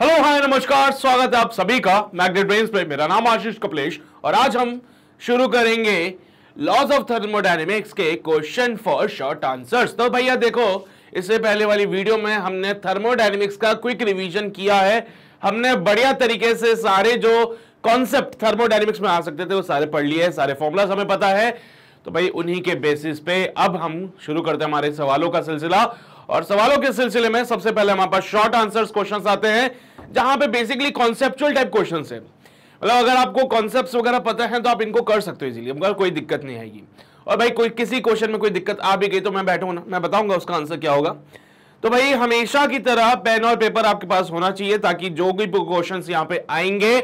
Hello hi नमस्कार स्वागत है आप सभी का मैग्नेट ब्रेन पे मेरा नाम आशीष कपलेश और आज हम शुरू करेंगे लॉज ऑफ थर्मोडायनेमिक्स के क्वेश्चन फॉर शॉर्ट आंसर्स तो भैया देखो इससे पहले वाली वीडियो में हमने थर्मोडायनेमिक्स का क्विक रिवीजन किया है हमने बढ़िया तरीके से सारे जो कॉन्सेप्ट थर्मोडायनेमिक्स में आ सकते थे वो सारे पढ़ लिए सारे फॉर्मुलाज हमें पता है तो भाई उन्हीं के बेसिस पे अब हम शुरू करते हैं हमारे सवालों का सिलसिला और सवालों के सिलसिले में सबसे पहले हमारे पास शॉर्ट आंसर्स क्वेश्चंस आते हैं जहां पे बेसिकली कॉन्सेप्चुअल टाइप क्वेश्चन है मतलब अगर आपको कॉन्सेप्ट वगैरह पता है तो आप इनको कर सकते हो इजिली मगर कोई दिक्कत नहीं आएगी और भाई कोई किसी क्वेश्चन में कोई दिक्कत आ भी गई तो मैं बैठू ना मैं बताऊंगा उसका आंसर क्या होगा तो भाई हमेशा की तरह पेन और पेपर आपके पास होना चाहिए ताकि जो भी क्वेश्चन यहाँ पे आएंगे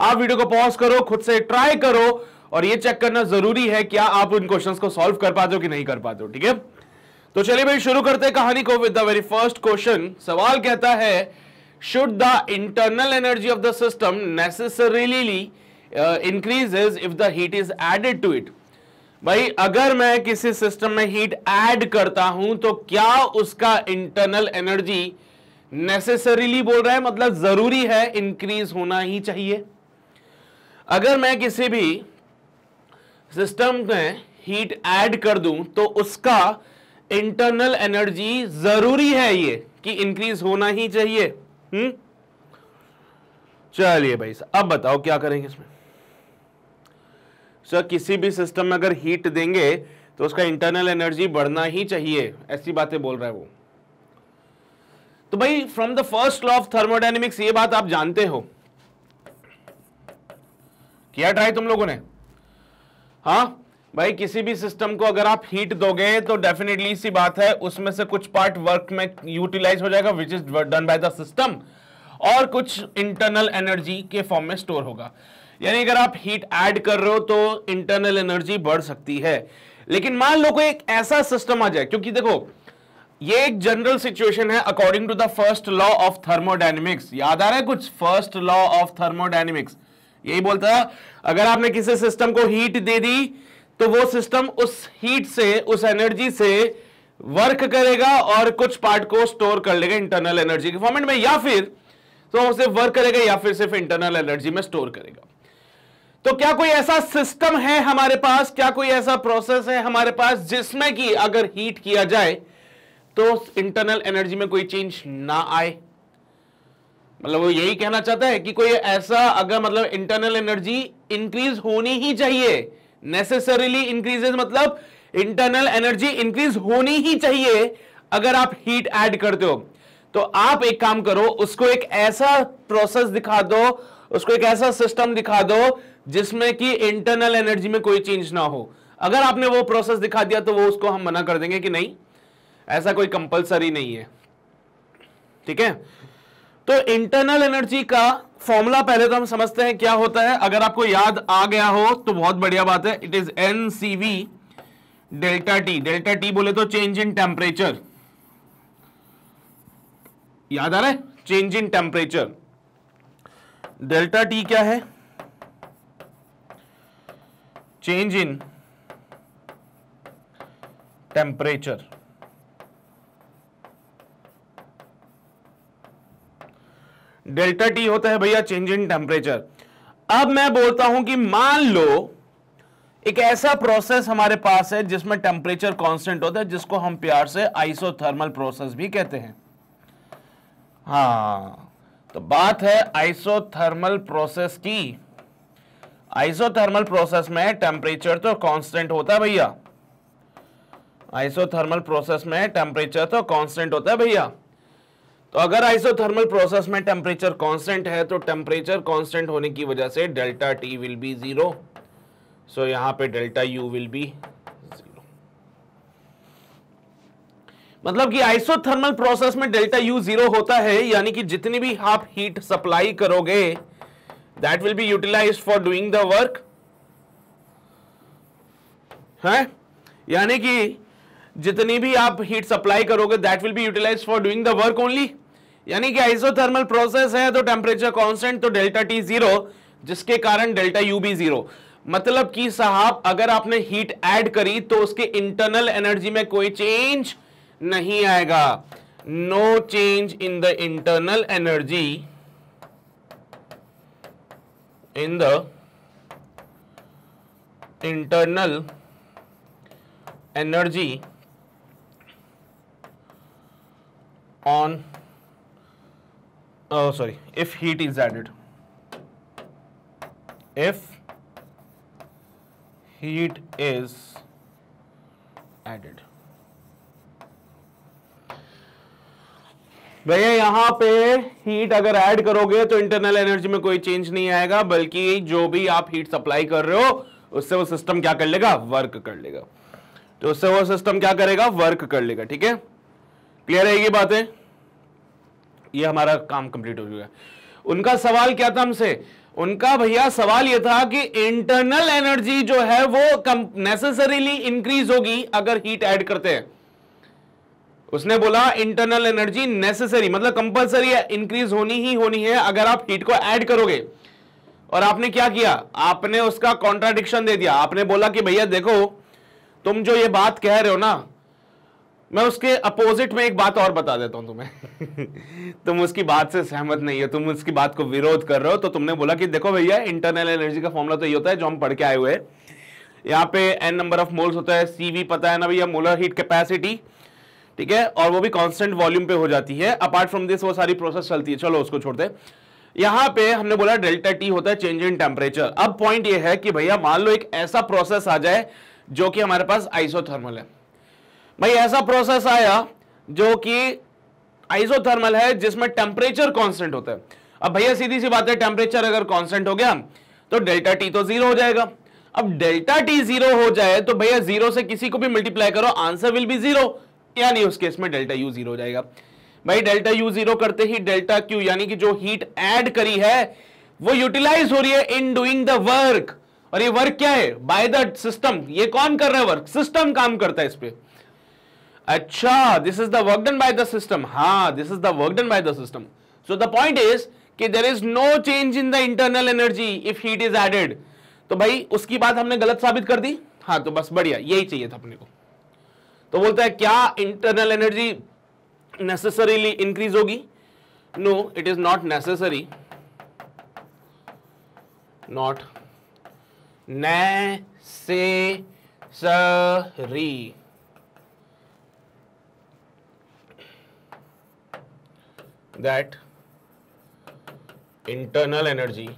आप वीडियो को पॉज करो खुद से ट्राई करो और ये चेक करना जरूरी है क्या आप उन क्वेश्चंस को सॉल्व कर पाते हो कि नहीं कर पाते हो ठीक है तो चलिए भाई शुरू करते हैं कहानी को with the very first question सवाल कहता है should the internal energy of the system necessarily uh, increases if the heat is added to it भाई अगर मैं किसी सिस्टम में हीट ऐड करता हूं तो क्या उसका इंटरनल एनर्जी नेसेसरीली बोल रहा है मतलब जरूरी है इंक्रीज होना ही चाहिए अगर मैं किसी भी सिस्टम में हीट ऐड कर दूं तो उसका इंटरनल एनर्जी जरूरी है ये कि इंक्रीज होना ही चाहिए हम्म? चलिए भाई साहब अब बताओ क्या करेंगे इसमें सर किसी भी सिस्टम में अगर हीट देंगे तो उसका इंटरनल एनर्जी बढ़ना ही चाहिए ऐसी बातें बोल रहा है वो तो भाई from the first law of thermodynamics ये बात आप जानते हो किया ट्राई तुम लोगों ने हाँ भाई किसी भी सिस्टम को अगर आप हीट दोगे तो डेफिनेटली सी बात है उसमें से कुछ पार्ट वर्क में यूटिलाइज हो जाएगा which is done by the system और कुछ इंटरनल एनर्जी के फॉर्म में स्टोर होगा यानी अगर आप हीट ऐड कर रहे हो तो इंटरनल एनर्जी बढ़ सकती है लेकिन मान लो कोई एक ऐसा सिस्टम आ जाए क्योंकि देखो ये एक जनरल सिचुएशन है according to the first law of thermodynamics याद आ रहा है कुछ फर्स्ट लॉ ऑफ थर्मोडाइनमिक्स यही बोलता है अगर आपने किसी सिस्टम को हीट दे दी तो वो सिस्टम उस हीट से उस एनर्जी से वर्क करेगा और कुछ पार्ट को स्टोर कर लेगा इंटरनल एनर्जी के फॉर्मेट में या फिर तो उसे वर्क करेगा या फिर सिर्फ इंटरनल एनर्जी में स्टोर करेगा तो क्या कोई ऐसा सिस्टम है हमारे पास क्या कोई ऐसा प्रोसेस है हमारे पास जिसमें कि अगर हीट किया जाए तो इंटरनल एनर्जी में कोई चेंज ना आए मतलब वो यही कहना चाहता है कि कोई ऐसा अगर मतलब इंटरनल एनर्जी इंक्रीज होनी ही चाहिए नेसेसरीली इंक्रीजेस मतलब इंटरनल एनर्जी इंक्रीज होनी ही चाहिए अगर आप हीट ऐड करते हो तो आप एक काम करो उसको एक ऐसा प्रोसेस दिखा दो उसको एक ऐसा सिस्टम दिखा दो जिसमें कि इंटरनल एनर्जी में कोई चेंज ना हो अगर आपने वो प्रोसेस दिखा दिया तो वो उसको हम मना कर देंगे कि नहीं ऐसा कोई कंपलसरी नहीं है ठीक है तो इंटरनल एनर्जी का फॉर्मूला पहले तो हम समझते हैं क्या होता है अगर आपको याद आ गया हो तो बहुत बढ़िया बात है it is n C V delta T delta T बोले तो चेंज इन टेम्परेचर याद आ रहा है change in temperature delta T क्या है change in temperature delta T होता है भैया चेंज इन टेम्परेचर अब मैं बोलता हूं कि मान लो एक ऐसा प्रोसेस हमारे पास है जिसमें टेम्परेचर कांस्टेंट होता है जिसको हम प्यार से आइसोथर्मल प्रोसेस भी कहते हैं हाँ तो बात है आइसोथर्मल प्रोसेस की आइसोथर्मल प्रोसेस में टेम्परेचर तो कांस्टेंट होता है भैया आइसोथर्मल प्रोसेस में टेम्परेचर तो कांस्टेंट होता है भैया तो अगर आइसोथर्मल प्रोसेस में टेम्परेचर कांस्टेंट है तो टेम्परेचर कांस्टेंट होने की वजह से delta T will be zero so यहां पे delta U will be zero मतलब कि आइसोथर्मल प्रोसेस में डेल्टा यू जीरो होता है यानी कि जितनी भी आप हीट सप्लाई करोगे that will be utilise for doing the work है यानी कि जितनी भी आप हीट सप्लाई करोगे that will be utilise for doing the work only यानी कि आइसोथर्मल प्रोसेस है तो टेम्परेचर कॉन्स्टेंट तो डेल्टा टी जीरो जिसके कारण डेल्टा यू भी जीरो मतलब कि साहब अगर आपने हीट ऐड करी तो उसके इंटरनल एनर्जी में कोई चेंज नहीं आएगा no change in the internal energy in the internal energy on oh sorry if heat is added if heat is added भैया यहाँ पे हीट अगर ऐड करोगे तो इंटरनल एनर्जी में कोई चेंज नहीं आएगा बल्कि जो भी आप हीट सप्लाई कर रहे हो उससे वो सिस्टम क्या कर लेगा वर्क कर लेगा तो उससे वो सिस्टम क्या करेगा वर्क कर लेगा ठीक है क्लियर है ये बातें ये हमारा काम कंप्लीट हो चुका उनका सवाल क्या था हमसे उनका भैया सवाल यह था कि इंटरनल एनर्जी जो है वो नेसेसरीली इंक्रीज होगी अगर हीट ऐड करते हैं उसने बोला इंटरनल एनर्जी नेसेसरी मतलब कंपलसरी है इंक्रीज होनी ही होनी है अगर आप हीट को ऐड करोगे और आपने क्या किया आपने उसका कॉन्ट्राडिक्शन दे दिया आपने बोला कि भैया देखो तुम जो ये बात कह रहे हो ना मैं उसके अपोजिट में एक बात और बता देता हूं तुम्हें तुम उसकी बात से सहमत नहीं हो तुम उसकी बात को विरोध कर रहे हो तो तुमने बोला कि देखो भैया इंटरनल एनर्जी का फॉर्मूला तो ये होता है जो हम पढ़ के आए हुए यहाँ पे एन नंबर ऑफ मोल्स होता है सी वी पता है ना भैया मोलर हीट कैपेसिटी ठीक है और वो भी कॉन्स्टेंट वॉल्यूम पे हो जाती है अपार्ट फ्रॉम दिस वो सारी प्रोसेस चलती है चलो उसको छोड़ दे यहाँ पे हमने बोला डेल्टा टी होता है चेंज इन टेम्परेचर अब पॉइंट ये है कि भैया मान लो एक ऐसा प्रोसेस आ जाए जो कि हमारे पास आइसोथर्मल है भाई ऐसा प्रोसेस आया जो कि आइसोथर्मल है जिसमें टेम्परेचर कांस्टेंट होता है अब भैया सीधी सी बात है टेम्परेचर अगर कांस्टेंट हो गया तो डेल्टा टी तो जीरो हो जाएगा अब डेल्टा टी जीरो हो जाए तो भैया जीरो से किसी को भी मल्टीप्लाई करो आंसर विल बी जीरो यानी उस केस में डेल्टा यू जीरो हो जाएगा भाई डेल्टा यू जीरो करते ही डेल्टा क्यू यानी कि जो हीट एड करी है वो यूटिलाइज हो रही है इन डूइंग द वर्क और ये वर्क क्या है बाय द सिस्टम ये कौन कर रहा है वर्क सिस्टम काम करता है इस पर अच्छा this is the work done by the system हाँ this is the work done by the system so the point is कि there is no change in the internal energy if heat is added तो भाई उसकी बात हमने गलत साबित कर दी हाँ तो बस बढ़िया यही चाहिए था अपने को तो बोलता है क्या इंटरनल एनर्जी नेसेसरीली इंक्रीज होगी no it is not necessary not necessary that internal energy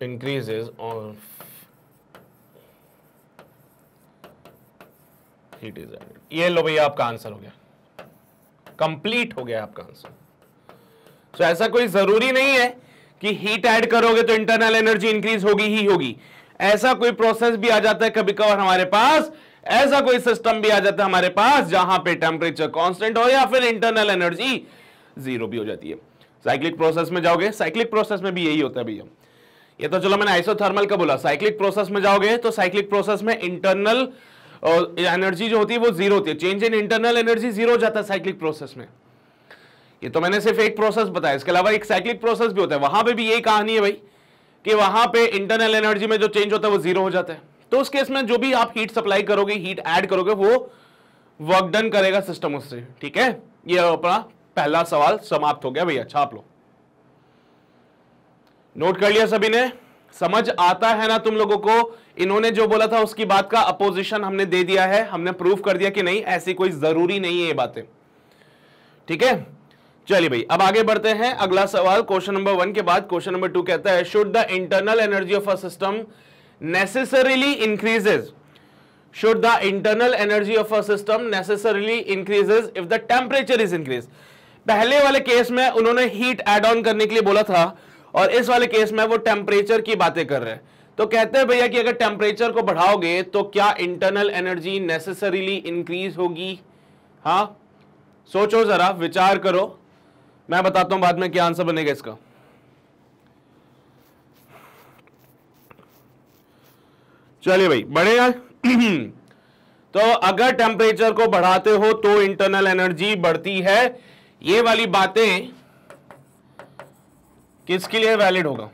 increases or heat is added ये लो भैया आपका आंसर हो गया कंप्लीट हो गया आपका आंसर सो so, ऐसा कोई जरूरी नहीं है कि हीट ऐड करोगे तो इंटरनल एनर्जी इंक्रीज होगी ही होगी ऐसा कोई प्रोसेस भी आ जाता है कभी कभार हमारे पास ऐसा कोई सिस्टम भी आ जाता है हमारे पास जहां पे टेम्परेचर कांस्टेंट हो या फिर इंटरनल एनर्जी जीरो भी हो जाती है साइक्लिक प्रोसेस में जाओगे साइक्लिक प्रोसेस में भी यही होता है भैया ये तो चलो मैंने आइसोथर्मल का बोला साइक्लिक प्रोसेस में जाओगे तो साइक्लिक प्रोसेस में इंटरनल एनर्जी जो होती है वो जीरो होती है change in internal energy zero हो जाता है साइक्लिक प्रोसेस में ये तो मैंने सिर्फ एक प्रोसेस बताया इसके अलावा एक साइक्लिक प्रोसेस भी होता है वहां पे भी यही कहानी है भाई कि वहां पे इंटरनल एनर्जी में जो चेंज होता है वो जीरो हो जाता है तो उस केस में जो भी आप हीट सप्लाई करोगे हीट ऐड करोगे वो वर्क डन करेगा सिस्टम उससे ठीक है ये अपना पहला सवाल समाप्त हो गया भैया छाप लो नोट कर लिया सभी ने समझ आता है ना तुम लोगों को इन्होंने जो बोला था उसकी बात का अपोजिशन हमने दे दिया है हमने प्रूव कर दिया कि नहीं ऐसी कोई जरूरी नहीं है ये बातें ठीक है चलिए भाई अब आगे बढ़ते हैं अगला सवाल क्वेश्चन नंबर वन के बाद क्वेश्चन नंबर टू कहता है should the internal energy of a system necessarily increases should the internal energy of a system necessarily increases if the temperature is increased पहले वाले केस में उन्होंने हीट एड ऑन करने के लिए बोला था और इस वाले केस में वो टेम्परेचर की बातें कर रहे हैं तो कहते हैं भैया कि अगर टेम्परेचर को बढ़ाओगे तो क्या इंटरनल एनर्जी नेसेसरीली इंक्रीज होगी हाँ सोचो जरा विचार करो मैं बताता हूं बाद में क्या आंसर बनेगा इसका चलिए भाई बढ़े यार तो अगर टेम्परेचर को बढ़ाते हो तो इंटरनल एनर्जी बढ़ती है ये वाली बातें किसके लिए वैलिड होगा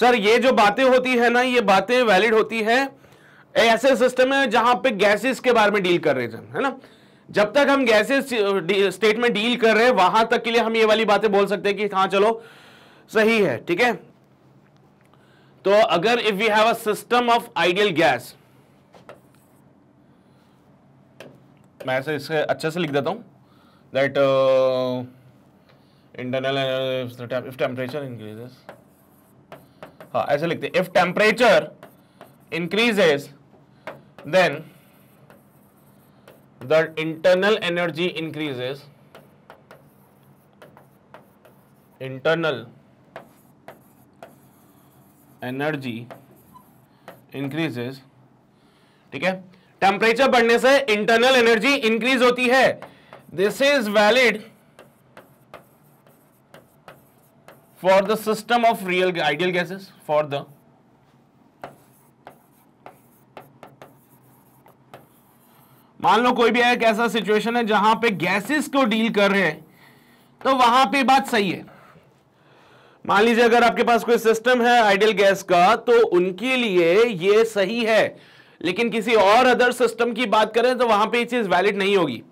सर ये जो बातें होती है ना ये बातें वैलिड होती है ऐसे सिस्टम है जहां पे गैसेस के बारे में डील कर रहे थे है ना जब तक हम गैसेस स्टेट में डील कर रहे हैं वहां तक के लिए हम ये वाली बातें बोल सकते हैं कि हाँ चलो सही है ठीक है तो अगर if we have a system of ideal gas मैं ऐसे इससे अच्छे से लिख देता हूं that internal if temperature increases हाँ ऐसे लिखते if temperature increases then the internal energy increases internal energy increases ठीक है टेम्परेचर बढ़ने से इंटरनल एनर्जी इंक्रीज होती है this is valid for the system of real ideal gases for the मान लो कोई भी एक ऐसा सिचुएशन है जहां पे गैसेस को डील कर रहे हैं तो वहां पे बात सही है मान लीजिए अगर आपके पास कोई सिस्टम है आइडियल गैस का तो उनके लिए ये सही है लेकिन किसी और अदर सिस्टम की बात करें तो वहां पे ये चीज वैलिड नहीं होगी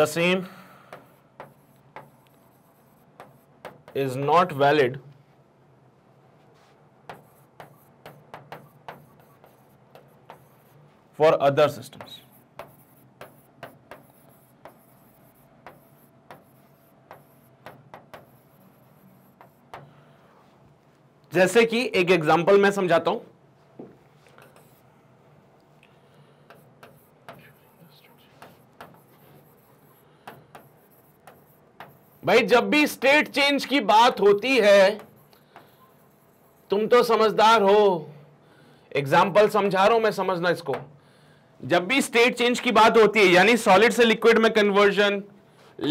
the same is not valid for other systems जैसे कि एक एग्जांपल मैं समझाता हूं भाई जब भी स्टेट चेंज की बात होती है तुम तो समझदार हो एग्जाम्पल समझा रहा हूं मैं समझना इसको जब भी स्टेट चेंज की बात होती है यानी सॉलिड से लिक्विड में कन्वर्जन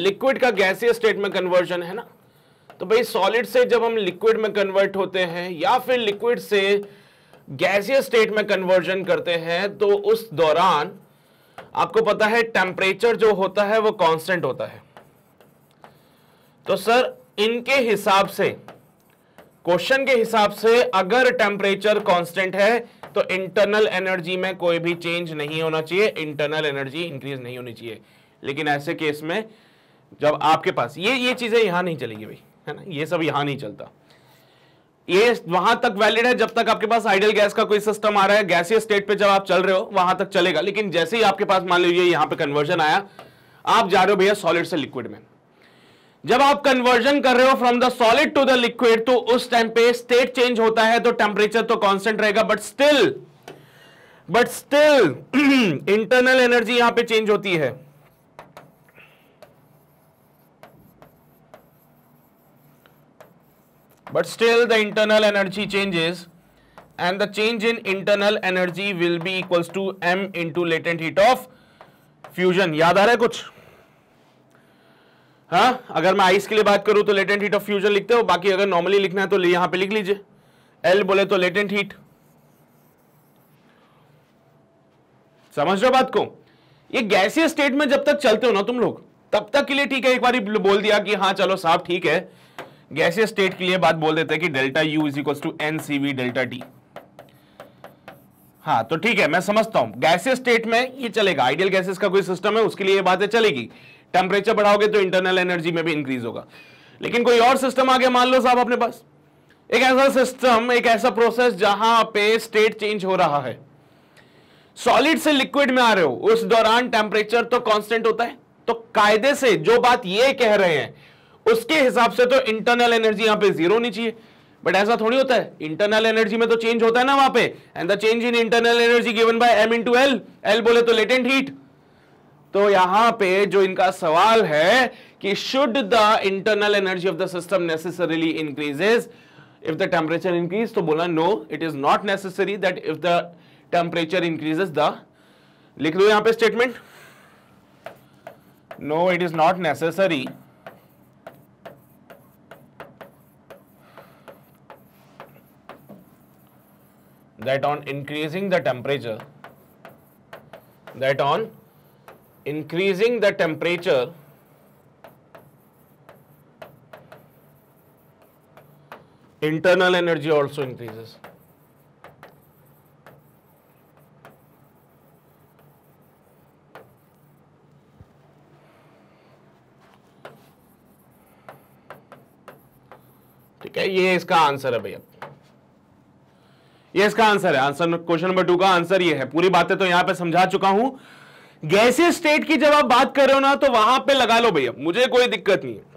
लिक्विड का गैसीय स्टेट में कन्वर्जन है ना तो भाई सॉलिड से जब हम लिक्विड में कन्वर्ट होते हैं या फिर लिक्विड से गैसियस स्टेट में कन्वर्जन करते हैं तो उस दौरान आपको पता है टेम्परेचर जो होता है वो कांस्टेंट होता है तो सर इनके हिसाब से क्वेश्चन के हिसाब से अगर टेम्परेचर कांस्टेंट है तो इंटरनल एनर्जी में कोई भी चेंज नहीं होना चाहिए इंटरनल एनर्जी इंक्रीज नहीं होनी चाहिए लेकिन ऐसे केस में जब आपके पास ये ये चीज़ें यहां नहीं चलेगी भाई है ना ये सब यहां नहीं चलता ये वहां तक वैलिड है जब तक आपके पास आइडियल गैस का कोई सिस्टम आ रहा है गैसीय स्टेट पे जब आप चल रहे हो वहां तक चलेगा लेकिन जैसे ही आपके पास मान लीजिए यहां पे कन्वर्जन आया आप जा रहे हो भैया सॉलिड से लिक्विड में जब आप कन्वर्जन कर रहे हो from the solid to the liquid तो उस टाइम पे स्टेट चेंज होता है तो टेम्परेचर तो कॉन्स्टेंट रहेगा but still but still internal energy यहां पर चेंज होती है but still the internal energy changes and the change in internal energy will be equals to m into latent heat of fusion याद आ रहा है कुछ हाँ अगर मैं आइस के लिए बात करूं तो लेटेंट हीट ऑफ फ्यूजन लिखते हो बाकी अगर नॉर्मली लिखना है तो यहां पे लिख लीजिए एल बोले तो लेटेंट हीट समझ रहे हो बात को ये गैसीय स्टेट में जब तक चलते हो ना तुम लोग तब तक के लिए ठीक है एक बार बोल दिया कि हाँ चलो साहब ठीक है गैसियस स्टेट के लिए बात बोल देते हैं कि delta U is equal to n C V delta T हाँ तो ठीक है मैं समझता हूं गैसियस स्टेट में ये चलेगा आइडियल गैसेस का कोई सिस्टम है उसके लिए ये बातें चलेगी टेम्परेचर बढ़ाओगे तो इंटरनल एनर्जी में भी इंक्रीज होगा लेकिन कोई और सिस्टम आ गया मान लो साहब अपने पास एक ऐसा सिस्टम एक ऐसा प्रोसेस जहां पे स्टेट चेंज हो रहा है सॉलिड से लिक्विड में आ रहे हो उस दौरान टेम्परेचर तो कांस्टेंट होता है तो कायदे से जो बात ये कह रहे हैं उसके हिसाब से तो इंटरनल एनर्जी यहां पे जीरो होनी चाहिए बट ऐसा थोड़ी होता है इंटरनल एनर्जी में तो चेंज होता है ना वहां पे and the change in internal energy given by m into L L बोले तो लेटेंट हीट तो यहां पे जो इनका सवाल है कि should the internal energy of the system necessarily increases if the temperature increase तो बोला no it is not necessary that if the temperature increases the लिख लो यहां पे statement no it is not necessary that on increasing the temperature that on increasing the temperature internal energy also increases ठीक है ये इसका answer है भैया ये इसका आंसर है आंसर क्वेश्चन नंबर टू का आंसर ये है पूरी बातें तो यहां पे समझा चुका हूं गैसी स्टेट की जब आप बात कर रहे हो ना तो वहां पे लगा लो भैया मुझे कोई दिक्कत नहीं है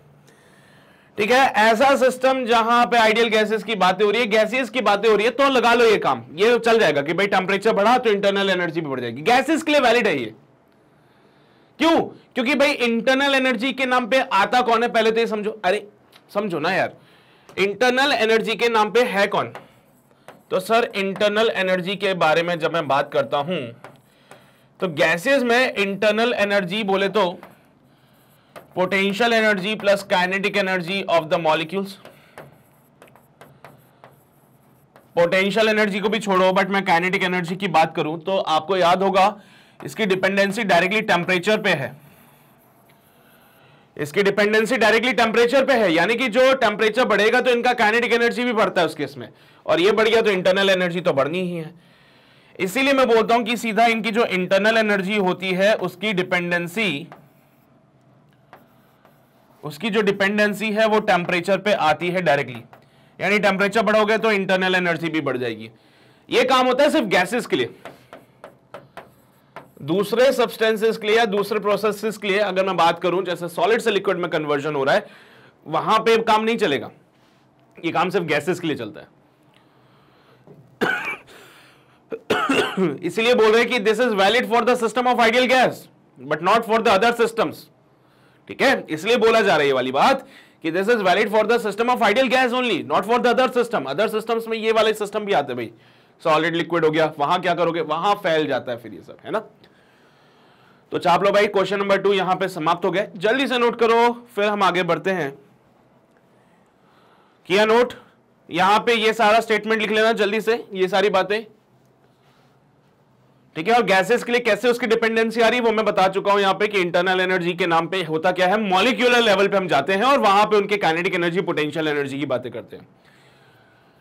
ठीक है ऐसा सिस्टम जहां पे आइडियल गैसेस की बातें हो रही है गैसेस की बातें हो रही है तो लगा लो ये काम ये चल जाएगा कि भाई टेम्परेचर बढ़ा तो इंटरनल एनर्जी भी बढ़ जाएगी गैसेस के लिए वैलिड है ये क्यों क्योंकि भाई इंटरनल एनर्जी के नाम पे आता कौन है पहले तो ये समझो अरे समझो ना यार इंटरनल एनर्जी के नाम पे है कौन तो सर इंटरनल एनर्जी के बारे में जब मैं बात करता हूं तो गैसेस में इंटरनल एनर्जी बोले तो potential energy plus kinetic energy of the molecules potential energy को भी छोड़ो बट मैं काइनेटिक एनर्जी की बात करूं तो आपको याद होगा इसकी डिपेंडेंसी डायरेक्टली टेम्परेचर पे है इसकी डिपेंडेंसी डायरेक्टली टेम्परेचर पे है यानी कि जो टेम्परेचर बढ़ेगा तो इनका काइनेटिक एनर्जी भी बढ़ता है उसके इसमें और ये बढ़ गया तो इंटरनल एनर्जी तो बढ़नी ही है इसीलिए मैं बोलता हूं कि सीधा इनकी जो इंटरनल एनर्जी होती है उसकी डिपेंडेंसी उसकी जो डिपेंडेंसी है वो टेम्परेचर पे आती है डायरेक्टली यानी टेम्परेचर बढ़ोगे तो इंटरनल एनर्जी भी बढ़ जाएगी ये काम होता है सिर्फ गैसेस के लिए दूसरे सब्सटेंसेस के लिए या दूसरे प्रोसेसेस के लिए अगर मैं बात करूं जैसे सॉलिड से लिक्विड में कन्वर्जन हो रहा है वहां पे काम नहीं चलेगा ये काम सिर्फ गैसेस के लिए चलता है इसलिए बोल रहे हैं कि this is valid for the system of ideal gas but not for the other systems ठीक है इसलिए बोला जा रहा है वाली बात कि this is valid for the system of ideal gas only not for the other system other systems में ये वाले सिस्टम भी आते भाई सॉलिड लिक्विड हो गया वहां क्या करोगे वहां फैल जाता है फिर ये सब है ना तो चाप लो भाई क्वेश्चन नंबर टू यहां पे समाप्त हो गए जल्दी से नोट करो फिर हम आगे बढ़ते हैं किया नोट यहां पे ये सारा स्टेटमेंट लिख लेना जल्दी से ये सारी बातें ठीक है और गैसेस के लिए कैसे उसकी डिपेंडेंसी आ रही है वो मैं बता चुका हूं यहां पे कि इंटरनल एनर्जी के नाम पे होता क्या है मॉलिक्यूलर लेवल पे हम जाते हैं और वहां पे उनके काइनेटिक एनर्जी पोटेंशियल एनर्जी की बातें करते हैं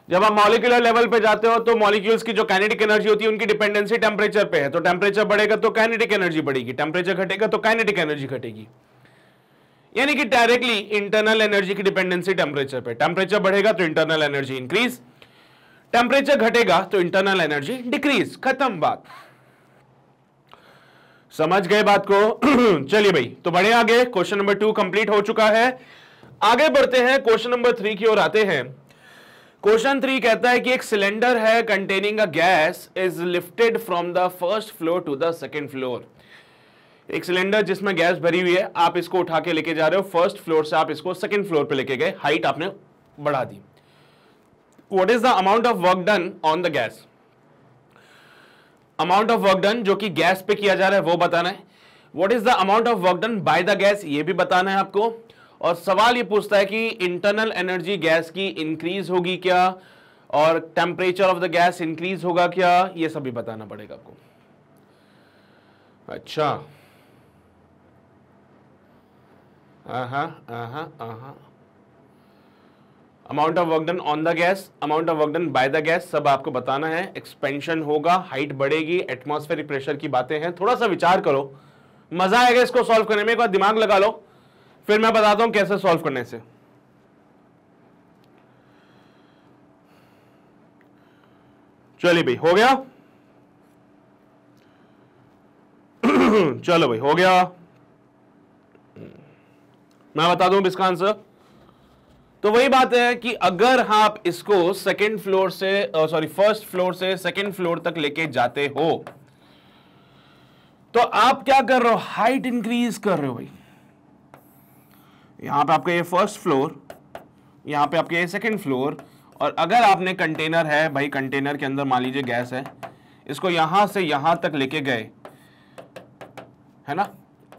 जब आप मॉलिक्यूलर लेवल पे जाते हो तो मॉलिक्यूल्स की जो काइनेटिक एनर्जी होती है उनकी डिपेंडेंसी टेम्परेचर पे है तो टेम्परेचर बढ़ेगा तो काइनेटिक एनर्जी बढ़ेगी टेम्परेचर घटेगा तो काइनेटिक एनर्जी घटेगी यानी कि डायरेक्टली इंटरनल एनर्जी की डिपेंडेंसी टेम्परेचर पे टेम्परेचर बढ़ेगा तो इंटरनल एनर्जी इंक्रीज टेम्परेचर घटेगा तो इंटरनल एनर्जी डिक्रीज खत्म बात समझ गए बात को चलिए भाई तो बढ़े आगे क्वेश्चन नंबर टू कंप्लीट हो चुका है आगे बढ़ते हैं क्वेश्चन नंबर थ्री की ओर आते हैं क्वेश्चन थ्री कहता है कि एक सिलेंडर है containing a gas is lifted from the first floor to the second floor एक सिलेंडर जिसमें गैस भरी हुई है आप इसको उठा के लेके जा रहे हो फर्स्ट फ्लोर से आप इसको सेकेंड फ्लोर पे लेके गए हाइट आपने बढ़ा दी what is the amount of work done on the gas amount of work done जो कि गैस पे किया जा रहा है वो बताना है what is the amount of work done by the gas ये भी बताना है आपको और सवाल ये पूछता है कि इंटरनल एनर्जी गैस की इंक्रीज होगी क्या और temperature of the gas increase होगा क्या ये सब भी बताना पड़ेगा आपको अच्छा आहा, आहा, आहा। Amount of work done on the gas amount of work done by the gas सब आपको बताना है एक्सपेंशन होगा हाइट बढ़ेगी एटमोस्फेरिक प्रेशर की बातें हैं थोड़ा सा विचार करो मजा आएगा इसको सॉल्व करने में एक बार दिमाग लगा लो फिर मैं बताता हूं कैसे सॉल्व करने से चलिए भाई हो गया चलो भाई हो गया मैं बता दूं इसका आंसर तो वही बात है कि अगर आप हाँ इसको सेकेंड फ्लोर से सॉरी फर्स्ट फ्लोर से सेकेंड फ्लोर तक लेके जाते हो तो आप क्या कर रहे हो हाइट इंक्रीज कर रहे हो भाई यहां पे आपका ये फर्स्ट फ्लोर यहां पे आपके ये सेकेंड फ्लोर और अगर आपने कंटेनर है भाई कंटेनर के अंदर मान लीजिए गैस है इसको यहां से यहां तक लेके गए है ना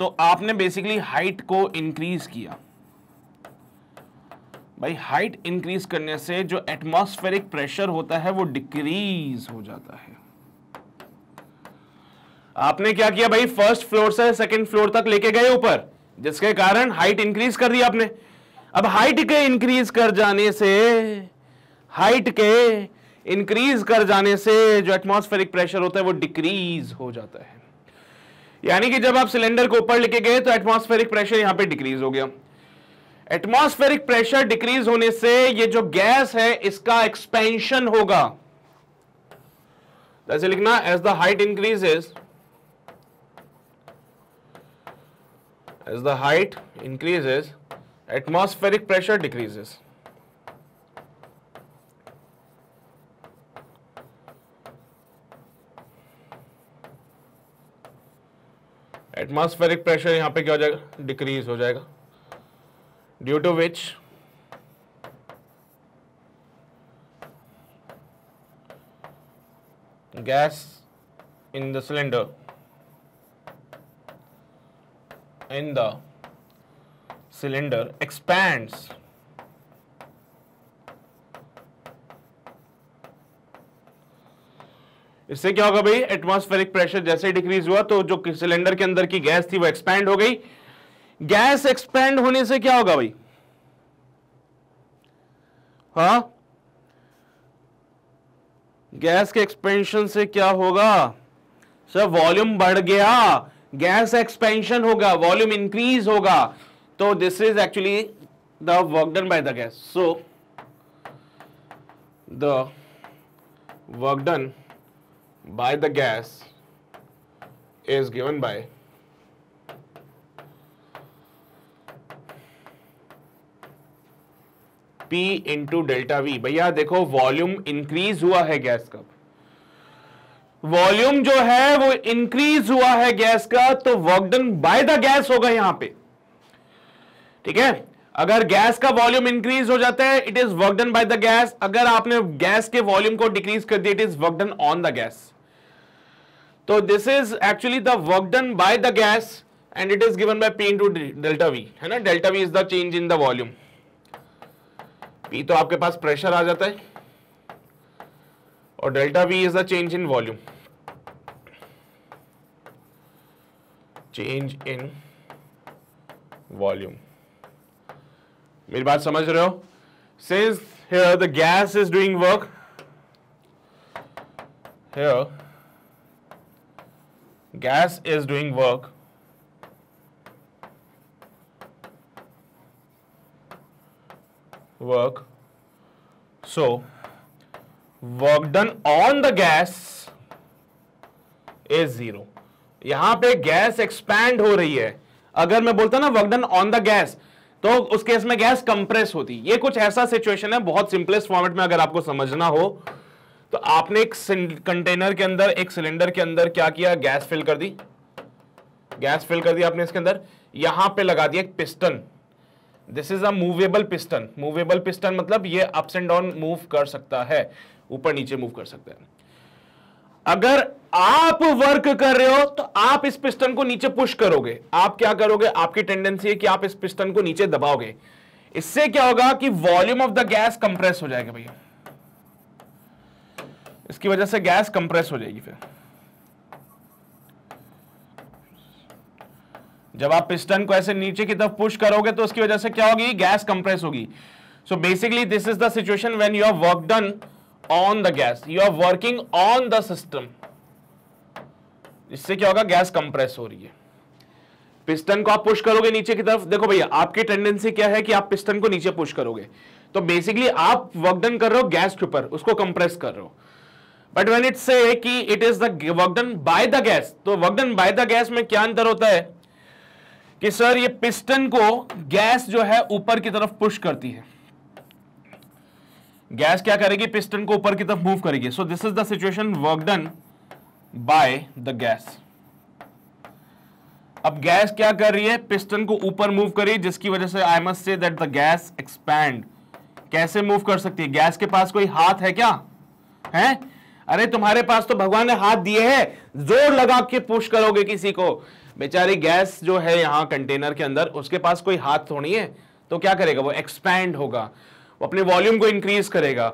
तो आपने बेसिकली हाइट को इंक्रीज किया भाई हाइट इंक्रीज करने से जो एटमॉस्फेरिक प्रेशर होता है वो डिक्रीज हो जाता है आपने क्या किया भाई फर्स्ट फ्लोर से सेकंड फ्लोर तक लेके गए ऊपर जिसके कारण हाइट इंक्रीज कर दी आपने अब हाइट के इंक्रीज कर जाने से हाइट के इंक्रीज कर जाने से जो एटमॉस्फेरिक प्रेशर होता है वो डिक्रीज हो जाता है यानी कि जब आप सिलेंडर को ऊपर लेके गए तो एटमॉस्फेरिक प्रेशर यहां पे डिक्रीज हो गया एटमॉस्फेरिक प्रेशर डिक्रीज होने से ये जो गैस है इसका एक्सपेंशन होगा जैसे लिखना as the height increases as the height increases atmospheric pressure decreases atmospheric pressure यहां पे क्या हो जाएगा डिक्रीज हो जाएगा due to which gas in the cylinder in the cylinder expands इससे क्या होगा भाई एटमॉस्फेरिक प्रेशर जैसे डिक्रीज हुआ तो जो सिलेंडर के अंदर की गैस थी वो एक्सपैंड हो गई गैस एक्सपेंड होने से क्या होगा भाई हा गैस के एक्सपेंशन से क्या होगा सर वॉल्यूम बढ़ गया गैस एक्सपेंशन होगा वॉल्यूम इंक्रीज होगा तो this is actually the work done by the gas so the work done by the gas is given by P into delta V भैया देखो वॉल्यूम इंक्रीज हुआ है gas का वॉल्यूम जो है वो इंक्रीज हुआ है गैस का तो वर्कडन बाय द गैस होगा यहां पे ठीक है अगर गैस का वॉल्यूम इंक्रीज हो जाता है it is work done by the gas अगर आपने गैस के वॉल्यूम को डिक्रीज कर दिया it is work done on the gas तो this is actually the work done by the gas and it is given by P into delta V है ना delta V is the change in the volume P e तो आपके पास pressure आ जाता है और delta V is the change in volume change in volume मेरी बात समझ रहे हो since here the gas is doing work here gas is doing work work so work done on the gas is zero यहां पे gas expand हो रही है अगर मैं बोलता ना वर्कडन ऑन द गैस तो उस केस में गैस कंप्रेस होती ये कुछ ऐसा सिचुएशन है बहुत सिंपलेस्ट फॉर्मेट में अगर आपको समझना हो तो आपने एक कंटेनर के अंदर एक सिलेंडर के अंदर क्या किया गैस फिल कर दी गैस फिल कर दी आपने इसके अंदर यहां पे लगा दिया एक piston this is a movable piston movable piston मतलब ये अप्स एंड डाउन मूव कर सकता है ऊपर नीचे मूव कर सकता है अगर आप वर्क कर रहे हो तो आप इस पिस्टन को नीचे पुश करोगे आप क्या करोगे आपकी टेंडेंसी है कि आप इस पिस्टन को नीचे दबाओगे इससे क्या होगा कि volume of the gas compress हो जाएगा भैया इसकी वजह से गैस कंप्रेस हो जाएगी फिर जब आप पिस्टन को ऐसे नीचे की तरफ पुश करोगे तो उसकी वजह से क्या होगी गैस कंप्रेस होगी so basically this is the situation when you have work done on the gas you are working on the system इससे क्या होगा गैस कंप्रेस हो रही है पिस्टन को आप पुश करोगे नीचे की तरफ देखो भैया आपकी टेंडेंसी क्या है कि आप पिस्टन को नीचे पुश करोगे तो बेसिकली आप वर्क डन कर रहे हो गैस के ऊपर उसको कंप्रेस कर रहे हो बट वेन इट से कि it is the work done by the gas तो work done by the gas में क्या अंतर होता है कि सर ये पिस्टन को गैस जो है ऊपर की तरफ पुश करती है गैस क्या करेगी पिस्टन को ऊपर की तरफ मूव करेगी so this is the situation work done by the gas अब गैस क्या कर रही है पिस्टन को ऊपर मूव कर रही है जिसकी वजह से I must say that the gas expand कैसे मूव कर सकती है गैस के पास कोई हाथ है क्या है अरे तुम्हारे पास तो भगवान ने हाथ दिए हैं जोर लगा के पुश करोगे किसी को बेचारी गैस जो है यहाँ कंटेनर के अंदर उसके पास कोई हाथ थोड़ी है तो क्या करेगा वो एक्सपैंड होगा वो अपने वॉल्यूम को इंक्रीज करेगा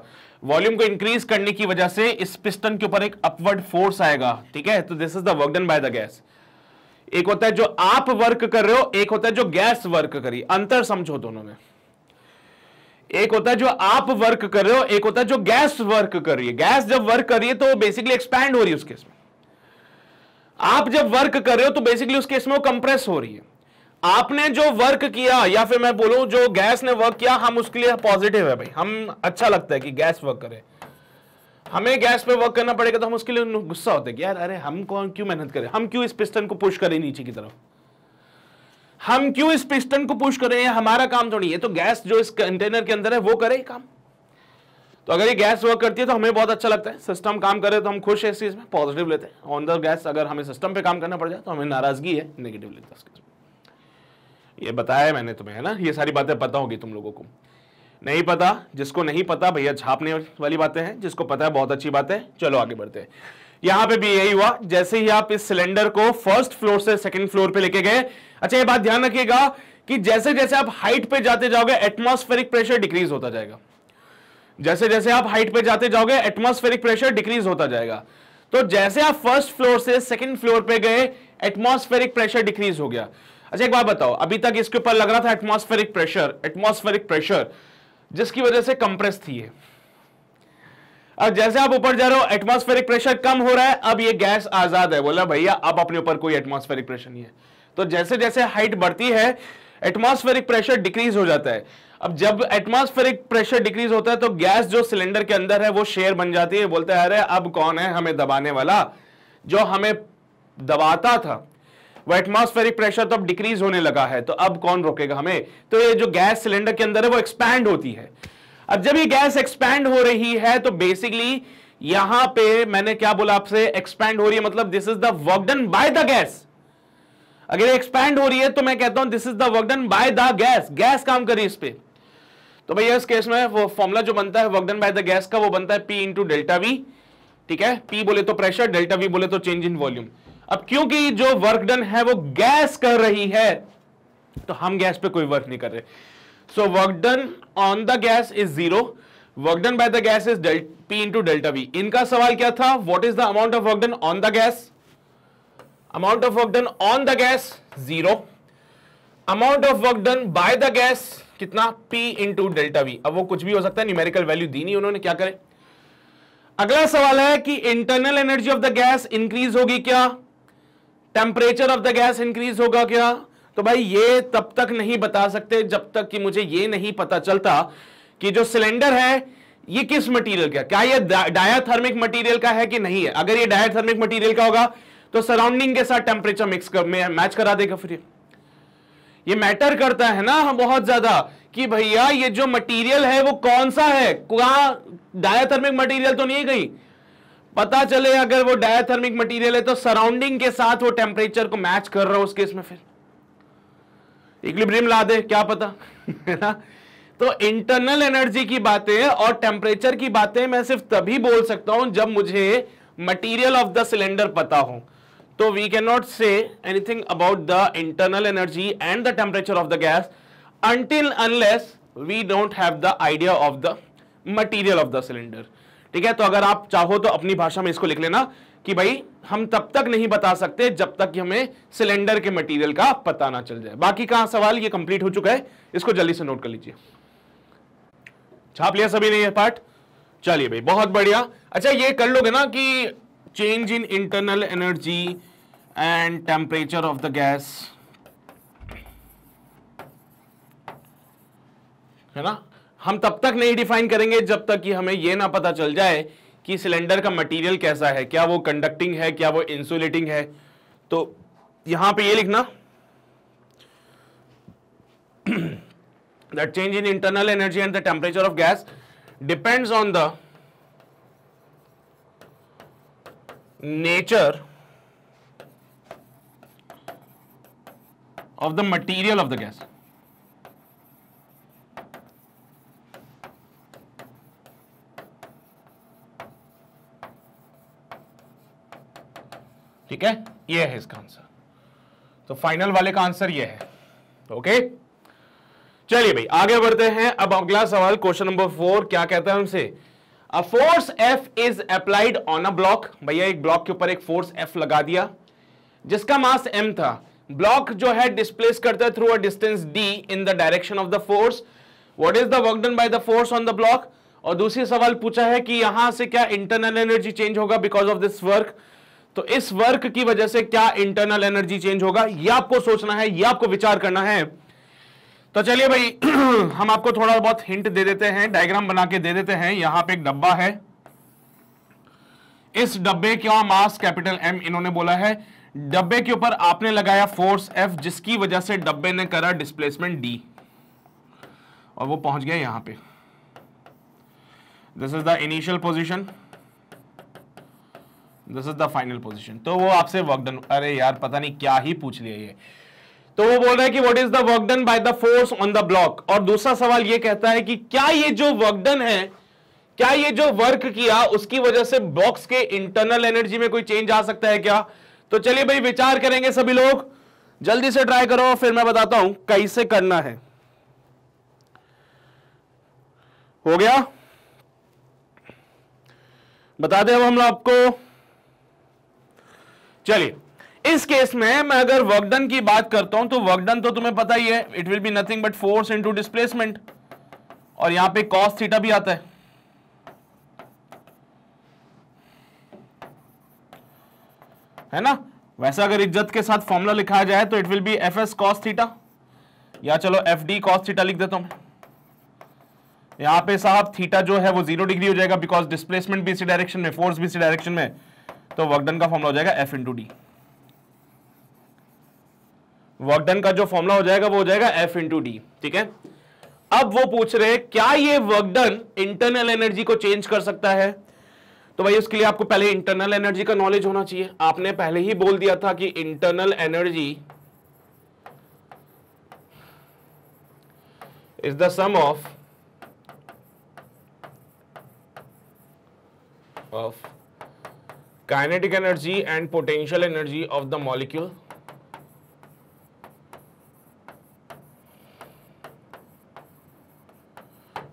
वॉल्यूम को इंक्रीज करने की वजह से इस पिस्टन के ऊपर एक अपवर्ड फोर्स आएगा ठीक है तो this is the work done by the gas एक होता है जो आप वर्क कर रहे हो एक होता है जो गैस वर्क करी अंतर समझो दोनों में एक होता है जो आप वर्क कर रहे हो एक होता है जो गैस वर्क कर रही है गैस जब वर्क कर रही है तो बेसिकली एक्सपैंड हो रही है उसके इसमें आप जब वर्क कर रहे हो तो बेसिकली उस केस में वो कंप्रेस हो रही है आपने जो वर्क किया या फिर मैं बोलूं जो गैस ने वर्क किया हम उसके लिए पॉजिटिव है भाई हम अच्छा लगता है कि गैस वर्क करे हमें गैस पे वर्क करना पड़ेगा तो हम उसके लिए गुस्सा होते यार अरे हम कौन क्यों मेहनत करें हम क्यों इस पिस्टन को पुश करें नीचे की तरफ हम क्यों इस पिस्टन को पुश करें हमारा काम थोड़ी है तो गैस जो इस कंटेनर के अंदर है वो करे काम तो अगर ये गैस वर्क करती है तो हमें बहुत अच्छा लगता है सिस्टम काम करे तो हम खुश है इस चीज़ में पॉजिटिव लेते हैं ऑन द गैस अगर हमें सिस्टम पे काम करना पड़ जाए तो हमें नाराज़गी है नेगेटिव लेते हैं ये बताया मैंने तुम्हें है ना ये सारी बातें पता होगी तुम लोगों को नहीं पता जिसको नहीं पता भैया छापने वाली बातें हैं जिसको पता है बहुत अच्छी बात है चलो आगे बढ़ते हैं यहाँ पे भी यही हुआ जैसे ही आप इस सिलेंडर को फर्स्ट फ्लोर से सेकंड फ्लोर पे लेके गए अच्छा ये बात ध्यान रखिएगा कि जैसे जैसे आप हाइट पे जाते जाओगे एटमोस्फेरिक प्रेशर डिक्रीज होता जाएगा जैसे जैसे आप हाइट पे जाते जाओगे एटमोस्फेरिक प्रेशर डिक्रीज होता जाएगा तो जैसे आप फर्स्ट फ्लोर से सेकेंड फ्लोर पे गए एटमोस्फेरिक प्रेशर डिक्रीज हो गया अच्छा एक बात बताओ अभी तक इसके ऊपर लग रहा था एटमोस्फेरिक प्रेशर एटमोस्फेरिक प्रेशर जिसकी वजह से कंप्रेस थी है अब जैसे आप ऊपर जा रहे हो एटमॉस्फेरिक प्रेशर कम हो रहा है अब ये गैस आजाद है बोला भैया अब अपने ऊपर कोई एटमॉस्फेरिक प्रेशर नहीं है तो जैसे जैसे हाइट बढ़ती है एटमॉस्फेरिक प्रेशर डिक्रीज हो जाता है अब जब एटमॉस्फेरिक प्रेशर डिक्रीज होता है तो गैस जो सिलेंडर के अंदर है वो शेयर बन जाती है बोलते हैं अरे अब कौन है हमें दबाने वाला जो हमें दबाता था वो एटमॉस्फेरिक प्रेशर तो अब डिक्रीज होने लगा है तो अब कौन रोकेगा हमें तो ये जो गैस सिलेंडर के अंदर है वो एक्सपैंड होती है अब जब ये गैस एक्सपैंड हो रही है तो बेसिकली यहां पे मैंने क्या बोला आपसे एक्सपैंड हो रही है मतलब this is the work done by the gas अगर एक्सपैंड हो रही है तो मैं कहता हूं this is the work done by the gas gas काम कर रही है इस पर तो भैया इस केस में वो फॉर्मुला जो बनता है वर्कडन बाय द गैस का वो बनता है पी इंटू डेल्टा वी ठीक है पी बोले तो प्रेशर डेल्टा वी बोले तो चेंज इन वॉल्यूम अब क्योंकि जो वर्क डन है वो गैस कर रही है तो हम गैस पे कोई वर्क नहीं कर रहे so work done on the gas is zero work done by the gas is P into delta V इनका सवाल क्या था what is the amount of work done on the gas amount of work done on the gas zero amount of work done by the gas कितना P into delta V अब वो कुछ भी हो सकता है न्यूमेरिकल वैल्यू दी नहीं उन्होंने क्या करें अगला सवाल है कि internal energy of the gas increase होगी क्या temperature of the gas increase होगा क्या तो भाई ये तब तक नहीं बता सकते जब तक कि मुझे ये नहीं पता चलता कि जो सिलेंडर है ये किस मटेरियल का क्या ये डायाथर्मिक मटेरियल का है कि नहीं है अगर ये डायाथर्मिक मटेरियल का होगा तो सराउंडिंग के साथ टेम्परेचर मिक्स कर मैच करा देगा फिर ये ये मैटर करता है ना बहुत ज्यादा कि भैया ये जो मटेरियल है वो कौन सा है कहा डायाथर्मिक मटेरियल तो नहीं गई पता चले अगर वो डायाथर्मिक मटेरियल है तो सराउंडिंग के साथ वो टेम्परेचर को मैच कर रहा हो उस केस में फिर इक्लिब्रियम ला दे क्या पता है ना तो इंटरनल एनर्जी की बातें और टेम्परेचर की बातें मैं सिर्फ तभी बोल सकता हूं जब मुझे मटेरियल ऑफ द सिलेंडर पता हो तो we can not say anything about the internal energy and the temperature of the gas until unless we don't have the idea of the material of the cylinder ठीक है तो अगर आप चाहो तो अपनी भाषा में इसको लिख लेना कि भाई हम तब तक नहीं बता सकते जब तक कि हमें सिलेंडर के मटेरियल का पता ना चल जाए बाकी का सवाल ये कंप्लीट हो चुका है इसको जल्दी से नोट कर लीजिए छाप लिया सभी ने ये पार्ट चलिए भाई बहुत बढ़िया अच्छा ये कर लोगे ना कि change in internal energy and temperature of the gas है ना हम तब तक नहीं डिफाइन करेंगे जब तक कि हमें यह ना पता चल जाए कि सिलेंडर का मटेरियल कैसा है क्या वो कंडक्टिंग है क्या वो इंसुलेटिंग है तो यहां पे ये लिखना that change in internal energy and the temperature of gas depends on the nature of the material of the gas. ठीक है ये है इसका आंसर तो फाइनल वाले का आंसर ये है ओके चलिए भाई आगे बढ़ते हैं अब अगला सवाल क्वेश्चन नंबर फोर क्या कहता है हमसे a force F is applied on a block भैया एक ब्लॉक के ऊपर एक फोर्स एफ लगा दिया जिसका मास एम था ब्लॉक जो है डिस्प्लेस करता है through a distance D in the direction of the force what is the work done by the force on the block और दूसरी सवाल पूछा है कि यहां से क्या इंटरनल एनर्जी चेंज होगा बिकॉज ऑफ दिस वर्क तो इस वर्क की वजह से क्या इंटरनल एनर्जी चेंज होगा यह आपको सोचना है यह आपको विचार करना है तो चलिए भाई हम आपको थोड़ा बहुत हिंट दे देते हैं डायग्राम बना के दे देते हैं यहां पे एक डब्बा है इस डब्बे का मास कैपिटल एम इन्होंने बोला है डब्बे के ऊपर आपने लगाया फोर्स एफ जिसकी वजह से डब्बे ने करा डिस्प्लेसमेंट डी और वो पहुंच गया यहां पे this is the initial position this is the final position तो वो आपसे वर्कडन अरे यार पता नहीं क्या ही पूछ लिया ये तो वो बोल रहा है कि what is the work done by the force on the block और दूसरा सवाल ये कहता है कि क्या ये जो वर्क डन है क्या ये जो वर्क किया उसकी वजह से बॉक्स के इंटरनल एनर्जी में कोई चेंज आ सकता है क्या तो चलिए भाई विचार करेंगे सभी लोग जल्दी से ट्राई करो फिर मैं बताता हूं कैसे करना है हो गया बता दे अब हम आपको चलिए इस केस में मैं अगर वर्कडन की बात करता हूं तो वर्कडन तो तुम्हें पता ही है it will be nothing but force into displacement और यहां पे कॉस थीटा भी आता है है ना वैसा अगर इज्जत के साथ फॉर्मूला लिखाया जाए तो it will be F S cos theta या चलो एफ डी कॉस थीटा लिख देता हूं यहां पे साहब थीटा जो है वो जीरो डिग्री हो जाएगा बिकॉज डिस्प्लेसमेंट भी इसी डायरेक्शन में फोर्स भी इसी डायरेक्शन में तो वर्कडन का फॉर्मला हो जाएगा F into D work done का जो फॉर्मुला हो जाएगा वो हो जाएगा एफ इंटू डी ठीक है अब वो पूछ रहे क्या ये वर्क डन इंटरनल एनर्जी को चेंज कर सकता है तो भाई इसके लिए आपको पहले इंटरनल एनर्जी का नॉलेज होना चाहिए आपने पहले ही बोल दिया था कि internal energy is the sum of of kinetic energy and potential energy of the molecule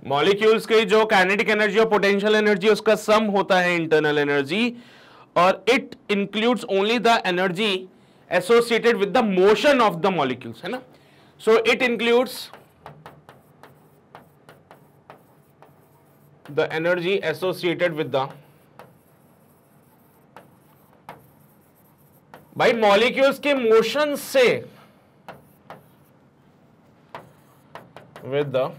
molecules की जो काइनेटिक एनर्जी और पोटेंशियल एनर्जी उसका सम होता है इंटरनल एनर्जी और it includes only the energy associated with the motion of the molecules है ना so it includes the energy associated with the भाई मॉलिक्यूल्स के मोशन से with the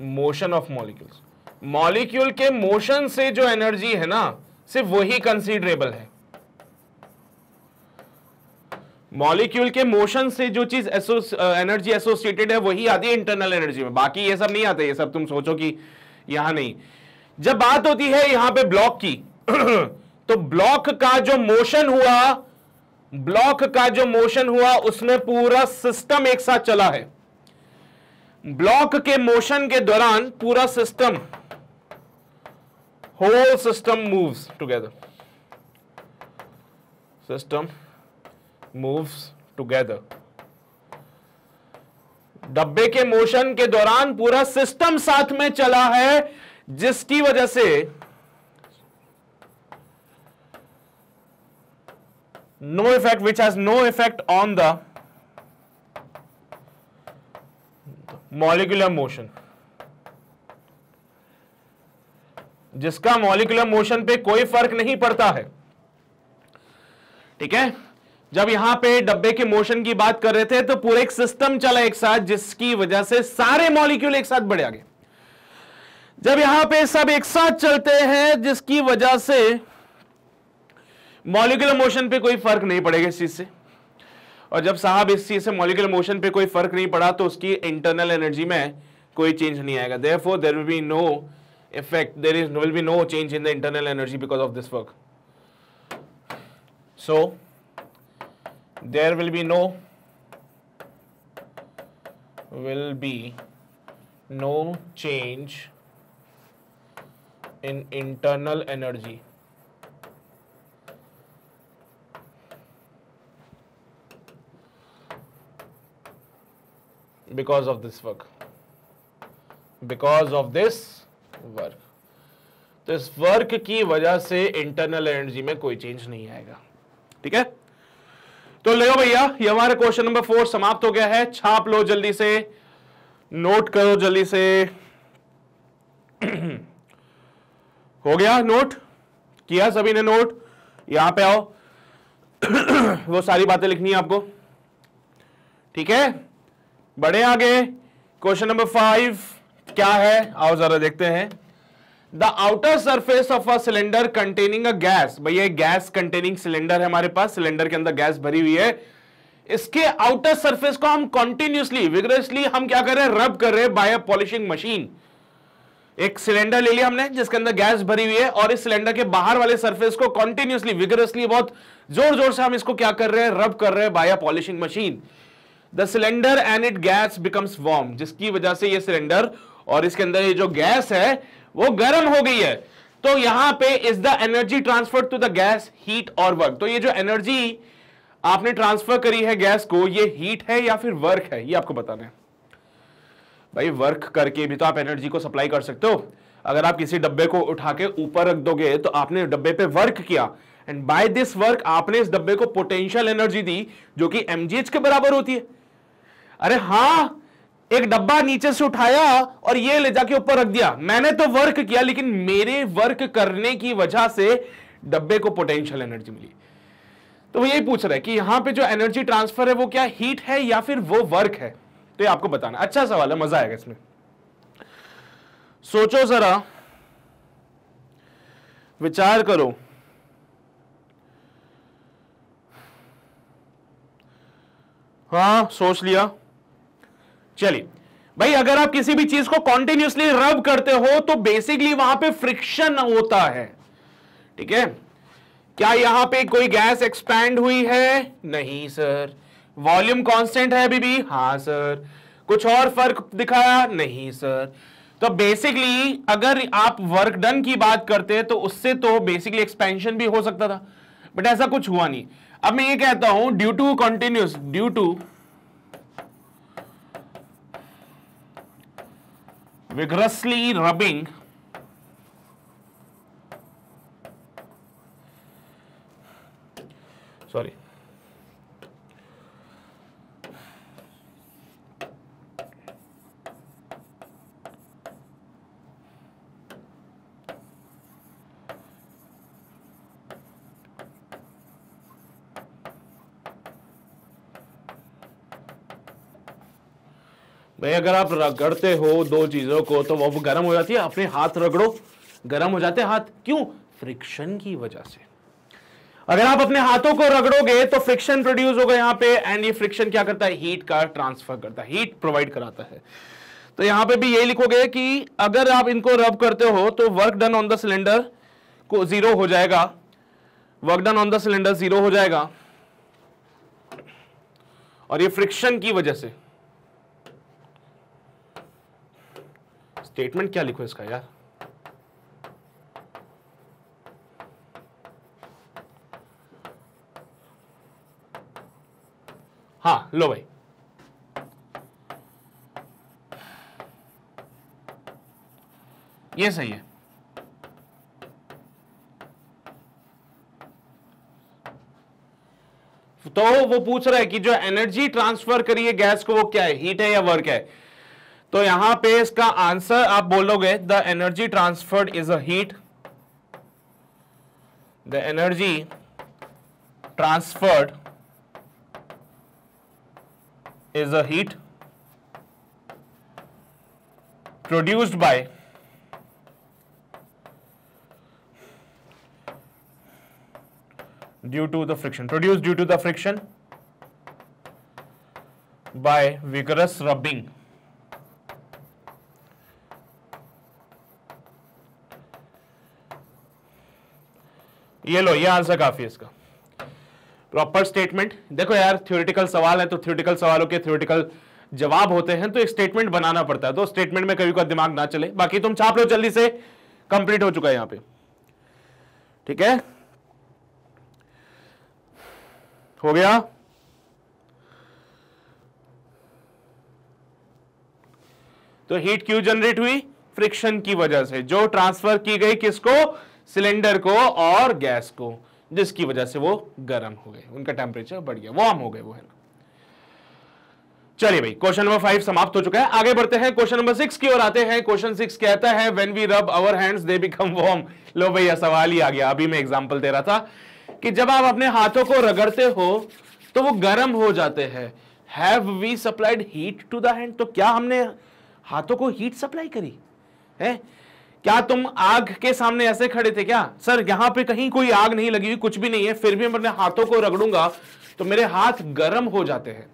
motion of molecules molecule के motion से जो energy है ना सिर्फ वही कंसीडरेबल है मॉलिक्यूल के मोशन से जो चीज एनर्जी एसोसिएटेड है वही आती है इंटरनल एनर्जी में बाकी ये सब नहीं आते ये सब तुम सोचो कि यहां नहीं जब बात होती है यहां पे ब्लॉक की तो ब्लॉक का जो मोशन हुआ ब्लॉक का जो मोशन हुआ उसमें पूरा सिस्टम एक साथ चला है ब्लॉक के मोशन के दौरान पूरा system whole system moves together system moves together डब्बे के मोशन के दौरान पूरा सिस्टम साथ में चला है जिसकी वजह से no effect which has no effect on the molecular motion जिसका मॉलिकुलर मोशन पे कोई फर्क नहीं पड़ता है ठीक है जब यहां पे डब्बे के मोशन की बात कर रहे थे तो पूरे एक सिस्टम चला एक साथ जिसकी वजह से सारे मॉलिक्यूल एक साथ बढ़े आगे जब यहां पे सब एक साथ चलते हैं जिसकी वजह से मॉलिकुलर मोशन पे कोई फर्क नहीं पड़ेगा इस चीज से और जब साहब इस चीज से मॉलिकुलर मोशन पे कोई फर्क नहीं पड़ा तो उसकी इंटरनल एनर्जी में कोई चेंज नहीं आएगा therefore there will be no effect there is will be no change in the internal energy because of this work so there will be no will be no change in internal energy because of this work because of this work तो इस work की वजह से internal energy में कोई change नहीं आएगा ठीक है तो ले भैया ये हमारा क्वेश्चन नंबर फोर समाप्त हो गया है छाप लो जल्दी से नोट करो जल्दी से हो गया नोट किया सभी ने नोट यहां पे आओ वो सारी बातें लिखनी है आपको ठीक है बढ़े आगे क्वेश्चन नंबर फाइव क्या है आओ जरा देखते हैं the outer surface of a cylinder containing a gas भैया गैस कंटेनिंग सिलेंडर है हमारे पास सिलेंडर के अंदर गैस भरी हुई है इसके आउटर सरफेस को हम कॉन्टिन्यूसली विग्रेसली हम क्या कर रहे हैं रब कर रहे हैं बाय अ पॉलिशिंग मशीन एक सिलेंडर ले लिया हमने जिसके अंदर गैस भरी हुई है और इस सिलेंडर के बाहर वाले सरफेस को कॉन्टिन्यूसली विग्रेसली बहुत जोर जोर से हम इसको क्या कर रहे हैं रब कर रहे हैं by a polishing machine the cylinder and it gas becomes warm जिसकी वजह से ये सिलेंडर और इसके अंदर ये जो गैस है वो गर्म हो गई है तो यहां पे is the energy transfer to the gas heat और वर्क तो ये जो एनर्जी आपने ट्रांसफर करी है गैस को ये हीट है या फिर वर्क है ये आपको बताना है भाई वर्क करके भी तो आप एनर्जी को सप्लाई कर सकते हो अगर आप किसी डब्बे को उठा के ऊपर रख दोगे तो आपने डब्बे पे वर्क किया एंड बाय दिस वर्क आपने इस डब्बे को पोटेंशियल एनर्जी दी जो कि एमजीएच के बराबर होती है अरे हाँ एक डब्बा नीचे से उठाया और ये ले जाके ऊपर रख दिया मैंने तो वर्क किया लेकिन मेरे वर्क करने की वजह से डब्बे को पोटेंशियल एनर्जी मिली तो वो यही पूछ रहा है कि यहां पे जो एनर्जी ट्रांसफर है वो क्या हीट है या फिर वो वर्क है तो ये आपको बताना अच्छा सवाल है मजा आएगा इसमें सोचो जरा विचार करो हाँ सोच लिया चलिए भाई अगर आप किसी भी चीज को कॉन्टिन्यूसली रब करते हो तो बेसिकली वहां पे फ्रिक्शन होता है ठीक है क्या यहां पे कोई गैस एक्सपैंड हुई है नहीं सर वॉल्यूम कांस्टेंट है अभी भी हाँ सर कुछ और फर्क दिखाया नहीं सर तो बेसिकली अगर आप वर्क डन की बात करते हैं तो उससे तो बेसिकली एक्सपेंशन भी हो सकता था बट ऐसा कुछ हुआ नहीं अब मैं ये कहता हूं due to continuous due to vigorously rubbing sorry भाई अगर आप रगड़ते हो दो चीज़ों को तो वो गर्म हो जाती है अपने हाथ रगड़ो गर्म हो जाते हाथ क्यों फ्रिक्शन की वजह से अगर आप अपने हाथों को रगड़ोगे तो फ्रिक्शन प्रोड्यूस होगा यहां पे एंड ये फ्रिक्शन क्या करता है हीट का ट्रांसफर करता है हीट प्रोवाइड कराता है तो यहां पे भी यही लिखोगे कि अगर आप इनको रब करते हो तो work done on the cylinder को जीरो हो जाएगा work done on the cylinder zero हो जाएगा और ये फ्रिक्शन की वजह से स्टेटमेंट क्या लिखो इसका यार हाँ लो भाई ये सही है तो वो पूछ रहा है कि जो एनर्जी ट्रांसफर करिए गैस को वो क्या है हीट है या वर्क है तो यहां पे इसका आंसर आप बोलोगे the energy transferred is at the energy transferred is at produced by due to the friction produce due to the friction by vigorous rubbing ये लो ये आंसर काफी है इसका प्रॉपर स्टेटमेंट देखो यार थ्योरिटिकल सवाल है तो थ्योरिटिकल सवालों के थ्योरिटिकल जवाब होते हैं तो एक स्टेटमेंट बनाना पड़ता है तो स्टेटमेंट में कभी का दिमाग ना चले बाकी तुम छाप लो जल्दी से कंप्लीट हो चुका है यहां पे ठीक है हो गया तो हीट क्यों जनरेट हुई फ्रिक्शन की वजह से जो ट्रांसफर की गई किसको सिलेंडर को और गैस को जिसकी वजह से वो गर्म हो गए उनका टेम्परेचर बढ़ गया वार्म हो गए वो है ना चलिए भाई क्वेश्चन नंबर फाइव समाप्त हो चुका है आगे बढ़ते हैं क्वेश्चन नंबर सिक्स की ओर आते हैं क्वेश्चन सिक्स कहता है when we rub our hands they become warm लो भाई यह सवाल ही आ गया अभी मैं एग्जांपल दे रहा था कि जब आप अपने हाथों को रगड़ते हो तो वो गर्म हो जाते हैं have we supplied heat to the hand तो क्या हमने हाथों को हीट सप्लाई करी है क्या तुम आग के सामने ऐसे खड़े थे क्या सर यहां पे कहीं कोई आग नहीं लगी हुई कुछ भी नहीं है फिर भी मैं अपने हाथों को रगड़ूंगा तो मेरे हाथ गर्म हो जाते हैं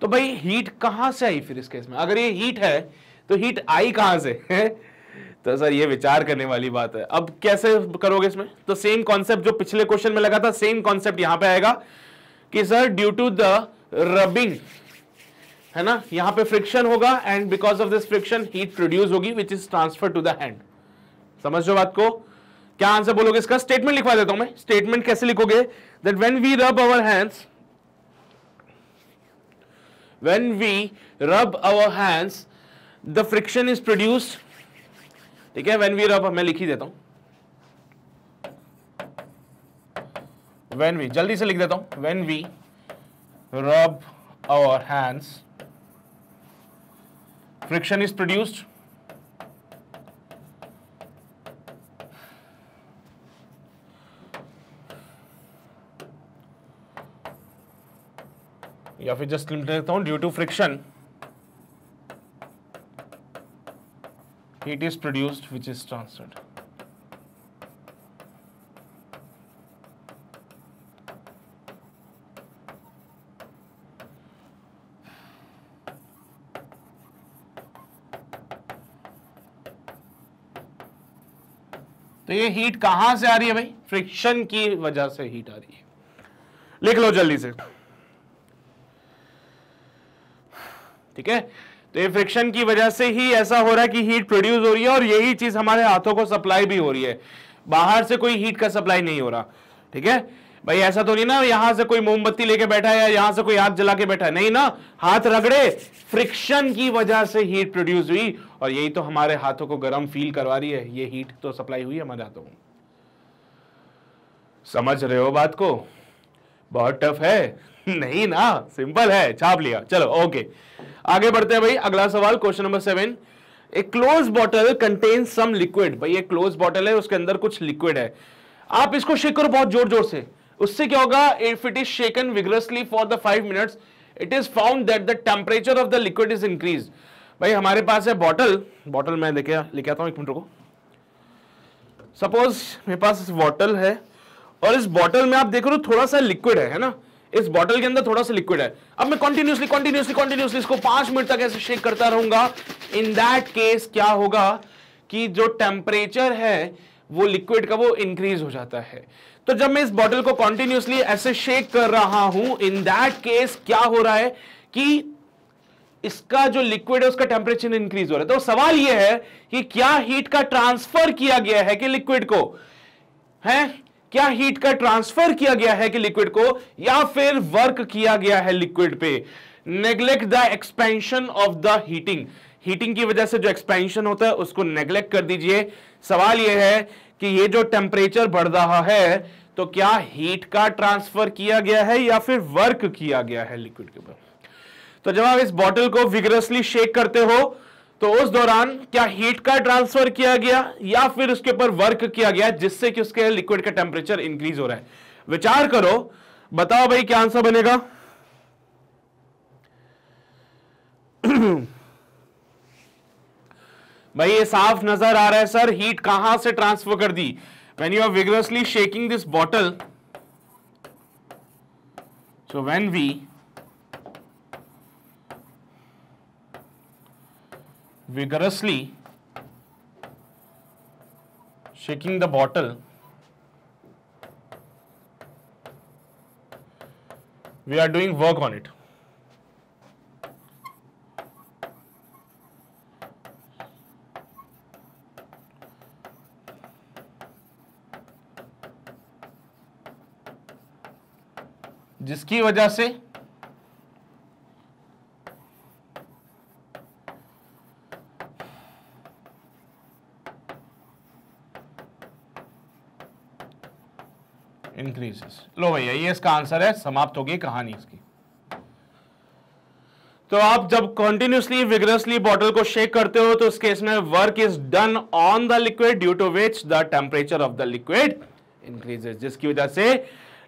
तो भाई हीट कहां से आई फिर इस केस में अगर ये हीट है तो हीट आई कहां से है तो सर ये विचार करने वाली बात है अब कैसे करोगे इसमें तो सेम कॉन्सेप्ट जो पिछले क्वेश्चन में लगा था सेम कॉन्सेप्ट यहां पे आएगा कि sir due to the rubbing है ना यहां पे फ्रिक्शन होगा and because of this friction heat produce होगी which is transfer to the hand समझ रहे बात को क्या आंसर बोलोगे इसका स्टेटमेंट लिखवा देता हूं मैं स्टेटमेंट कैसे लिखोगे that when we rub our hands when we rub our hands the friction is produced ठीक है व्हेन वी रब मैं लिख ही देता हूं व्हेन वी जल्दी से लिख देता हूं when we rub our hands friction is produced या फिर जस्ट लिमिट देता हूं due to friction heat is produced which is transferred तो ये हीट कहां से आ रही है भाई फ्रिक्शन की वजह से हीट आ रही है लिख लो जल्दी से ठीक है तो ये फ्रिक्शन की वजह से ही ऐसा हो रहा है कि हीट प्रोड्यूस हो रही है और यही चीज हमारे हाथों को सप्लाई भी हो रही है बाहर से कोई हीट का सप्लाई नहीं हो रहा ठीक है भाई ऐसा तो नहीं ना यहां से कोई मोमबत्ती लेके बैठा है या यहां से कोई हाथ जला के बैठा है नहीं ना हाथ रगड़े फ्रिक्शन की वजह से हीट प्रोड्यूस हुई और यही तो हमारे हाथों को गर्म फील करवा रही है ये हीट तो सप्लाई हुई हमारे हाथों को समझ रहे हो बात को बहुत टफ है नहीं ना सिंपल है छाप लिया चलो ओके आगे बढ़ते हैं भाई अगला सवाल question number seven a close bottle contain some liquid भाई ये क्लोज बॉटल है उसके अंदर कुछ लिक्विड है आप इसको शेक करो बहुत जोर जोर से उससे क्या होगा if it is shaken vigorously for the five minutes it is found that the temperature of the liquid is increase भाई हमारे पास है बॉटल बॉटल मैं लेके लेके आता हूँ एक मिनट को सपोज मेरे पास बॉटल है और इस बॉटल में आप देख रहे हो थोड़ा सा लिक्विड है है ना इस बॉटल के अंदर थोड़ा सा लिक्विड है अब मैं कंटिन्यूसली कंटिन्यूसली कंटिन्यूसली इसको पांच मिनट तक ऐसे शेक करता रहूंगा इन दैट केस क्या होगा कि जो टेम्परेचर है वो लिक्विड का वो इंक्रीज हो जाता है तो जब मैं इस बॉटल को कॉन्टिन्यूसली ऐसे शेक कर रहा हूं इन दैट केस क्या हो रहा है कि इसका जो लिक्विड है उसका टेम्परेचर इंक्रीज हो रहा है तो सवाल यह है कि क्या हीट का ट्रांसफर किया गया है कि लिक्विड को है क्या हीट का ट्रांसफर किया गया है कि लिक्विड को या फिर वर्क किया गया है लिक्विड पे neglect the expansion of the heating heating की वजह से जो एक्सपेंशन होता है उसको नेग्लेक्ट कर दीजिए सवाल यह है कि ये जो टेम्परेचर बढ़ रहा है तो क्या हीट का ट्रांसफर किया गया है या फिर वर्क किया गया है लिक्विड के ऊपर तो जब आप इस बॉटल को विगरसली शेक करते हो तो उस दौरान क्या हीट का ट्रांसफर किया गया या फिर उसके ऊपर वर्क किया गया जिससे कि उसके लिक्विड का टेम्परेचर इंक्रीज हो रहा है विचार करो बताओ भाई क्या आंसर बनेगा भाई ये साफ नजर आ रहा है सर हीट कहां से ट्रांसफर कर दी when you are vigorously shaking this bottle so when we vigorously shaking the bottle we are doing work on it जिसकी वजह से इंक्रीजेस लो भैया ये इसका आंसर है समाप्त हो गई कहानी इसकी तो आप जब कंटिन्यूसली विग्रसली बॉटल को शेक करते हो तो उस केस में work is done on the liquid due to which the temperature of the liquid increases जिसकी वजह से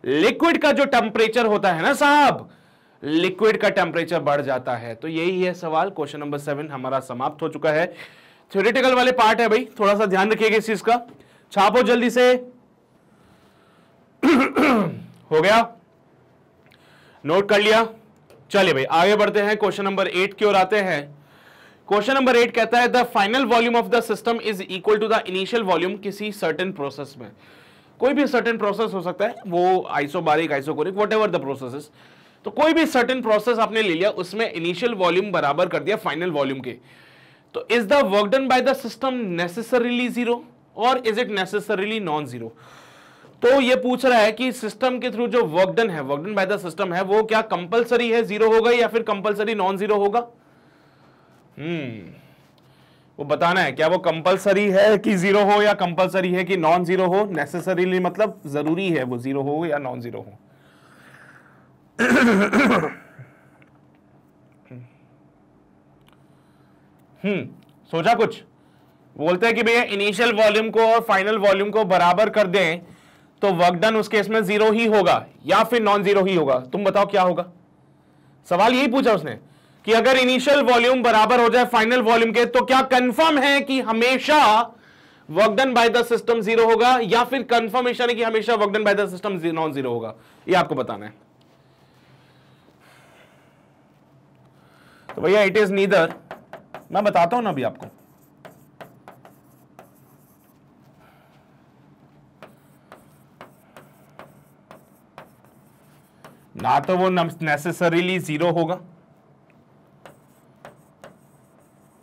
लिक्विड का जो टेम्परेचर होता है ना साहब लिक्विड का टेम्परेचर बढ़ जाता है तो यही है सवाल क्वेश्चन नंबर सेवन हमारा समाप्त हो चुका है थ्योरेटिकल वाले पार्ट है भाई थोड़ा सा ध्यान रखिएगा इस चीज का छापो जल्दी से हो गया नोट कर लिया चलिए भाई आगे बढ़ते हैं क्वेश्चन नंबर एट की ओर आते हैं क्वेश्चन नंबर एट कहता है the final volume of the system is equal to the initial volume किसी सर्टेन प्रोसेस में कोई भी सर्टेन प्रोसेस हो सकता है वो isobaric isochoric whatever the process तो कोई भी सर्टेन प्रोसेस आपने ले लिया उसमें इनिशियल वॉल्यूम बराबर कर दिया फाइनल वॉल्यूम के तो is the work done by the system necessarily zero और is it necessarily non zero तो ये पूछ रहा है कि सिस्टम के थ्रू जो वर्कडन है वर्कडन बाय द सिस्टम है वो क्या कंपलसरी है जीरो होगा या फिर कंपलसरी नॉन जीरो होगा हम्म वो बताना है क्या वो कंपलसरी है कि जीरो हो या कंपलसरी है कि नॉन जीरो हो नेसेसरीली मतलब जरूरी है वो जीरो हो या नॉन जीरो हो हम्म सोचा कुछ बोलते हैं कि भैया इनिशियल वॉल्यूम को और फाइनल वॉल्यूम को बराबर कर दें तो वर्कडन उस केस में जीरो ही होगा या फिर नॉन जीरो ही होगा तुम बताओ क्या होगा सवाल यही पूछा उसने कि अगर इनिशियल वॉल्यूम बराबर हो जाए फाइनल वॉल्यूम के तो क्या कंफर्म है कि हमेशा work done by the system zero होगा या फिर कंफर्मेशन है कि हमेशा work done by the system non zero होगा ये आपको बताना है तो भैया इट इज नीदर मैं बताता हूं ना अभी आपको ना तो वो नेसेसरीली जीरो होगा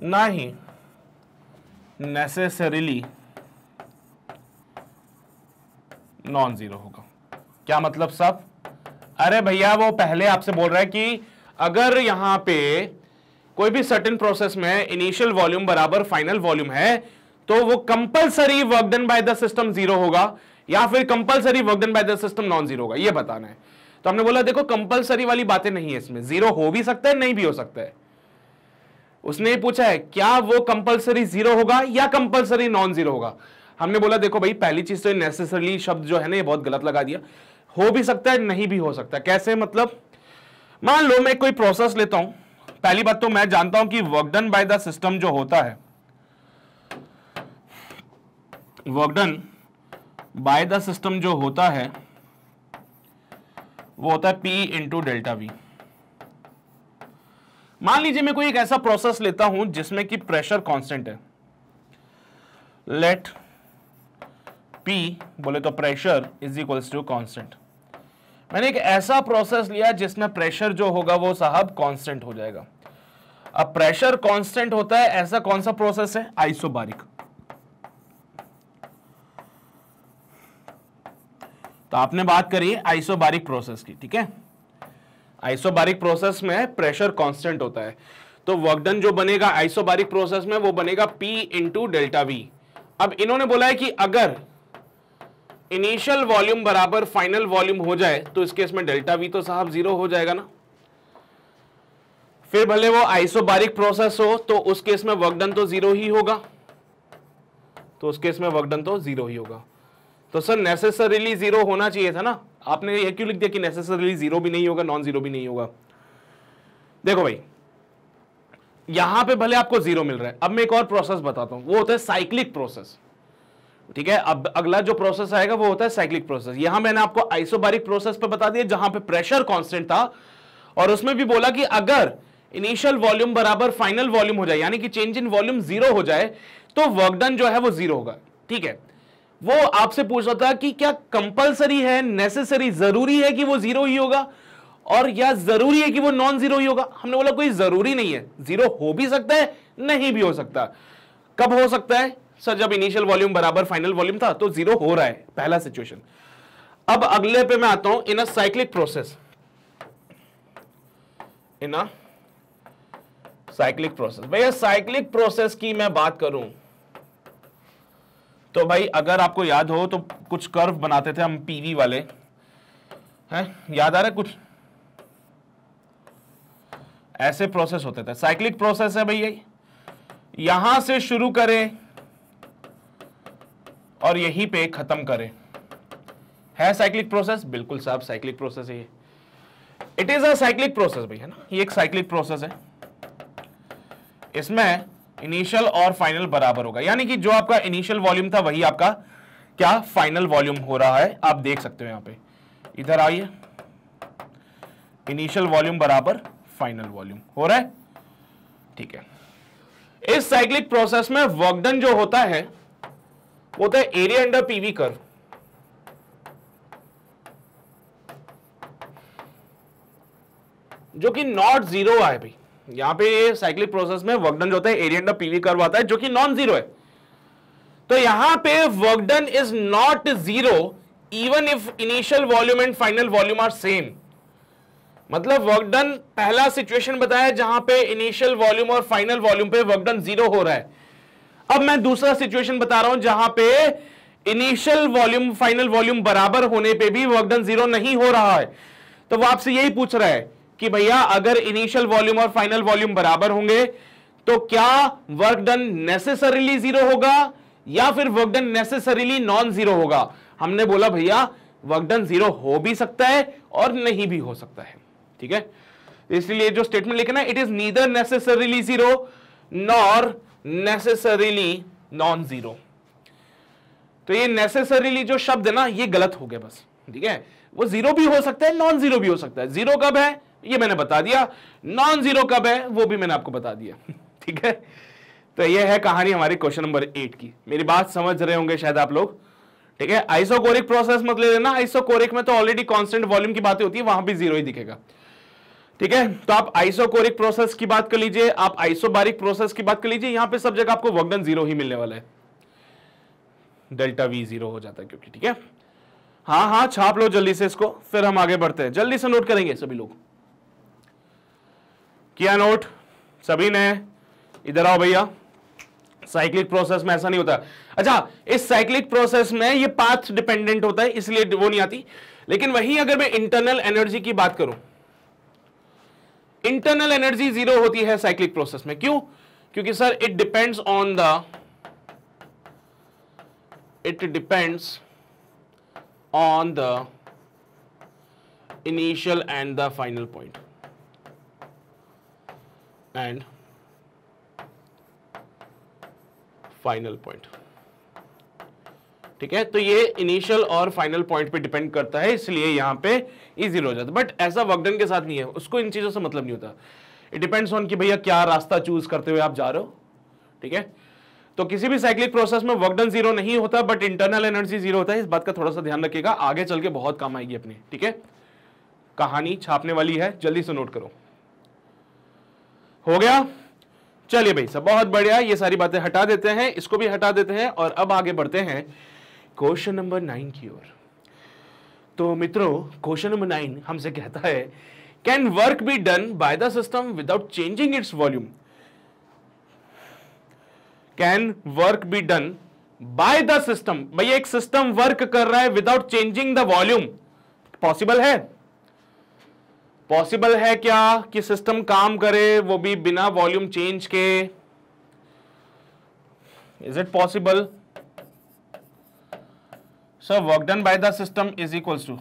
ना ही नेसेसरीली नॉन जीरो होगा क्या मतलब सब अरे भैया वो पहले आपसे बोल रहा है कि अगर यहां पे कोई भी सर्टेन प्रोसेस में इनिशियल वॉल्यूम बराबर फाइनल वॉल्यूम है तो वो compulsory work done by the system zero होगा या फिर compulsory work done by the system non zero होगा ये बताना है तो हमने बोला देखो कंपलसरी वाली बातें नहीं है इसमें जीरो हो भी सकता है नहीं भी हो सकता है उसने पूछा है क्या वो कंपलसरी जीरो होगा या कंपलसरी नॉन जीरो होगा हमने बोला देखो भाई पहली चीज तो नेसेसरली शब्द जो है ना ये बहुत गलत लगा दिया हो भी सकता है नहीं भी हो सकता कैसे मतलब मान लो मैं कोई प्रोसेस लेता हूं पहली बात तो मैं जानता हूं कि work done by the system जो होता है work done by the system जो होता है वो होता है पी इंटू डेल्टा वी मान लीजिए मैं कोई एक ऐसा प्रोसेस लेता हूं जिसमें कि प्रेशर कांस्टेंट है लेट पी बोले तो pressure is equals to constant मैंने एक ऐसा प्रोसेस लिया जिसमें प्रेशर जो होगा वो साहब कांस्टेंट हो जाएगा अब प्रेशर कांस्टेंट होता है ऐसा कौन सा प्रोसेस है आइसोबारिक तो आपने बात करी आइसोबारिक प्रोसेस की ठीक है आइसोबारिक प्रोसेस में प्रेशर कांस्टेंट होता है तो वर्कडन जो बनेगा आइसोबारिक प्रोसेस में वो बनेगा P इंटू डेल्टा V अब इन्होंने बोला है कि अगर इनिशियल वॉल्यूम बराबर फाइनल वॉल्यूम हो जाए तो इस केस में डेल्टा V तो साहब जीरो हो जाएगा ना फिर भले वो आइसोबारिक प्रोसेस हो तो उस केस में वर्कडन तो जीरो ही होगा तो उस केस में वर्कडन तो जीरो ही होगा तो सर नेसेसरीली जीरो होना चाहिए था ना आपने यह क्यों लिख दिया कि नेसेसरीली जीरो भी नहीं होगा नॉन जीरो भी नहीं होगा देखो भाई यहां पे भले आपको जीरो मिल रहा है अब मैं एक और प्रोसेस बताता हूं वो होता है साइक्लिक प्रोसेस ठीक है अब अगला जो प्रोसेस आएगा वो होता है साइक्लिक प्रोसेस यहां मैंने आपको आइसोबारिक प्रोसेस पर बता दिया जहां पर प्रेशर कॉन्स्टेंट था और उसमें भी बोला कि अगर इनिशियल वॉल्यूम बराबर फाइनल वॉल्यूम हो जाए यानी कि चेंज इन वॉल्यूम जीरो हो जाए तो वर्कडन जो है वो जीरो होगा ठीक है वो आपसे पूछ रहा था कि क्या कंपलसरी है नेसेसरी जरूरी है कि वो जीरो ही होगा और या जरूरी है कि वो नॉन जीरो ही होगा हमने बोला कोई जरूरी नहीं है जीरो हो भी सकता है नहीं भी हो सकता कब हो सकता है सर जब इनिशियल वॉल्यूम बराबर फाइनल वॉल्यूम था तो जीरो हो रहा है पहला सिचुएशन अब अगले पे मैं आता हूं in a cyclic process in a cyclic process भैया साइक्लिक प्रोसेस की मैं बात करूं तो भाई अगर आपको याद हो तो कुछ कर्व बनाते थे हम पीवी वाले हैं याद आ रहा है कुछ ऐसे प्रोसेस होते थे साइक्लिक प्रोसेस है भाई यही यहां से शुरू करें और यहीं पे खत्म करें है साइक्लिक प्रोसेस बिल्कुल साहब साइक्लिक प्रोसेस है ये it is a cyclic process भाई है ना ये एक साइक्लिक प्रोसेस है इसमें इनिशियल और फाइनल बराबर होगा यानी कि जो आपका इनिशियल वॉल्यूम था वही आपका क्या फाइनल वॉल्यूम हो रहा है आप देख सकते हो यहां पे इधर आइए इनिशियल वॉल्यूम बराबर फाइनल वॉल्यूम हो रहा है ठीक है इस साइक्लिक प्रोसेस में वर्कडन जो होता है वो होता है एरिया अंडर पीवी कर जो कि नॉट जीरो आए भाई यहां पे साइक्लिक प्रोसेस में वर्कडन जो होता है एरियन पीवी कर्व आता है जो कि नॉन जीरो है तो यहां पे work done is not zero even if initial volume and final volume are same मतलब वर्कडन पहला सिचुएशन बताया जहां पे इनिशियल वॉल्यूम और फाइनल वॉल्यूम पे वर्कडन जीरो हो रहा है अब मैं दूसरा सिचुएशन बता रहा हूं जहां पे इनिशियल वॉल्यूम फाइनल वॉल्यूम बराबर होने पे भी वर्कडन जीरो नहीं हो रहा है तो वो आपसे यही पूछ रहा है कि भैया अगर इनिशियल वॉल्यूम और फाइनल वॉल्यूम बराबर होंगे तो क्या वर्क डन नेसेसरीली जीरो होगा या फिर work done necessarily non zero होगा हमने बोला भैया वर्क डन जीरो हो भी सकता है और नहीं भी हो सकता है ठीक है इसलिए जो स्टेटमेंट लिखना it is neither necessarily zero nor necessarily non zero तो ये नेसेसरीली जो शब्द है ना ये गलत हो गया बस ठीक है वो जीरो भी हो सकता है नॉन जीरो भी हो सकता है जीरो कब है ये मैंने बता दिया नॉन जीरो कब है वो भी मैंने आपको बता दिया ठीक है तो ये है कहानी हमारी क्वेश्चन नंबर एट की मेरी बात समझ रहे होंगे शायद आप लोग ठीक है आइसोकोरिक प्रोसेस मत ले लेना आइसोकोरिक में तो ऑलरेडी कॉन्स्टेंट वॉल्यूम की बातें होती है वहां भी जीरो ही दिखेगा ठीक है तो आप आइसोकोरिक प्रोसेस की बात कर लीजिए आप आइसोबारिक प्रोसेस की बात कर लीजिए यहां पर सब जगह आपको वर्कडन जीरो ही मिलने वाला है डेल्टा वी जीरो हो जाता है क्योंकि ठीक है हाँ हाँ छाप लो जल्दी से इसको फिर हम आगे बढ़ते हैं जल्दी से नोट करेंगे सभी लोग किया नोट सभी ने इधर आओ भैया साइक्लिक प्रोसेस में ऐसा नहीं होता अच्छा इस साइक्लिक प्रोसेस में ये पाथ डिपेंडेंट होता है इसलिए वो नहीं आती लेकिन वहीं अगर मैं इंटरनल एनर्जी की बात करूं इंटरनल एनर्जी जीरो होती है साइक्लिक प्रोसेस में क्यों क्योंकि sir it depends on the it depends on the initial and the final point and final point ठीक है तो ये इनिशियल और फाइनल पॉइंट पे डिपेंड करता है इसलिए यहां पे इजी हो जाता है बट ऐसा वर्कडन के साथ नहीं है उसको इन चीज़ों से मतलब नहीं होता इट डिपेंड्स ऑन कि भैया क्या रास्ता चूज करते हुए आप जा रहे हो ठीक है तो किसी भी साइक्लिक प्रोसेस में वर्कडन जीरो नहीं होता बट इंटरनल एनर्जी जीरो होता है इस बात का थोड़ा सा ध्यान रखिएगा आगे चल के बहुत काम आएगी अपनी ठीक है कहानी छापने वाली है जल्दी से नोट करो हो गया चलिए भाई सब बहुत बढ़िया ये सारी बातें हटा देते हैं इसको भी हटा देते हैं और अब आगे बढ़ते हैं क्वेश्चन नंबर नाइन की ओर तो मित्रों क्वेश्चन नंबर नाइन हमसे कहता है can work be done by the system without changing its volume can work be done by the system भैया एक सिस्टम वर्क कर रहा है without changing the volume possible है पॉसिबल है क्या कि सिस्टम काम करे वो भी बिना वॉल्यूम चेंज के is it possible sir work done by the system is equals to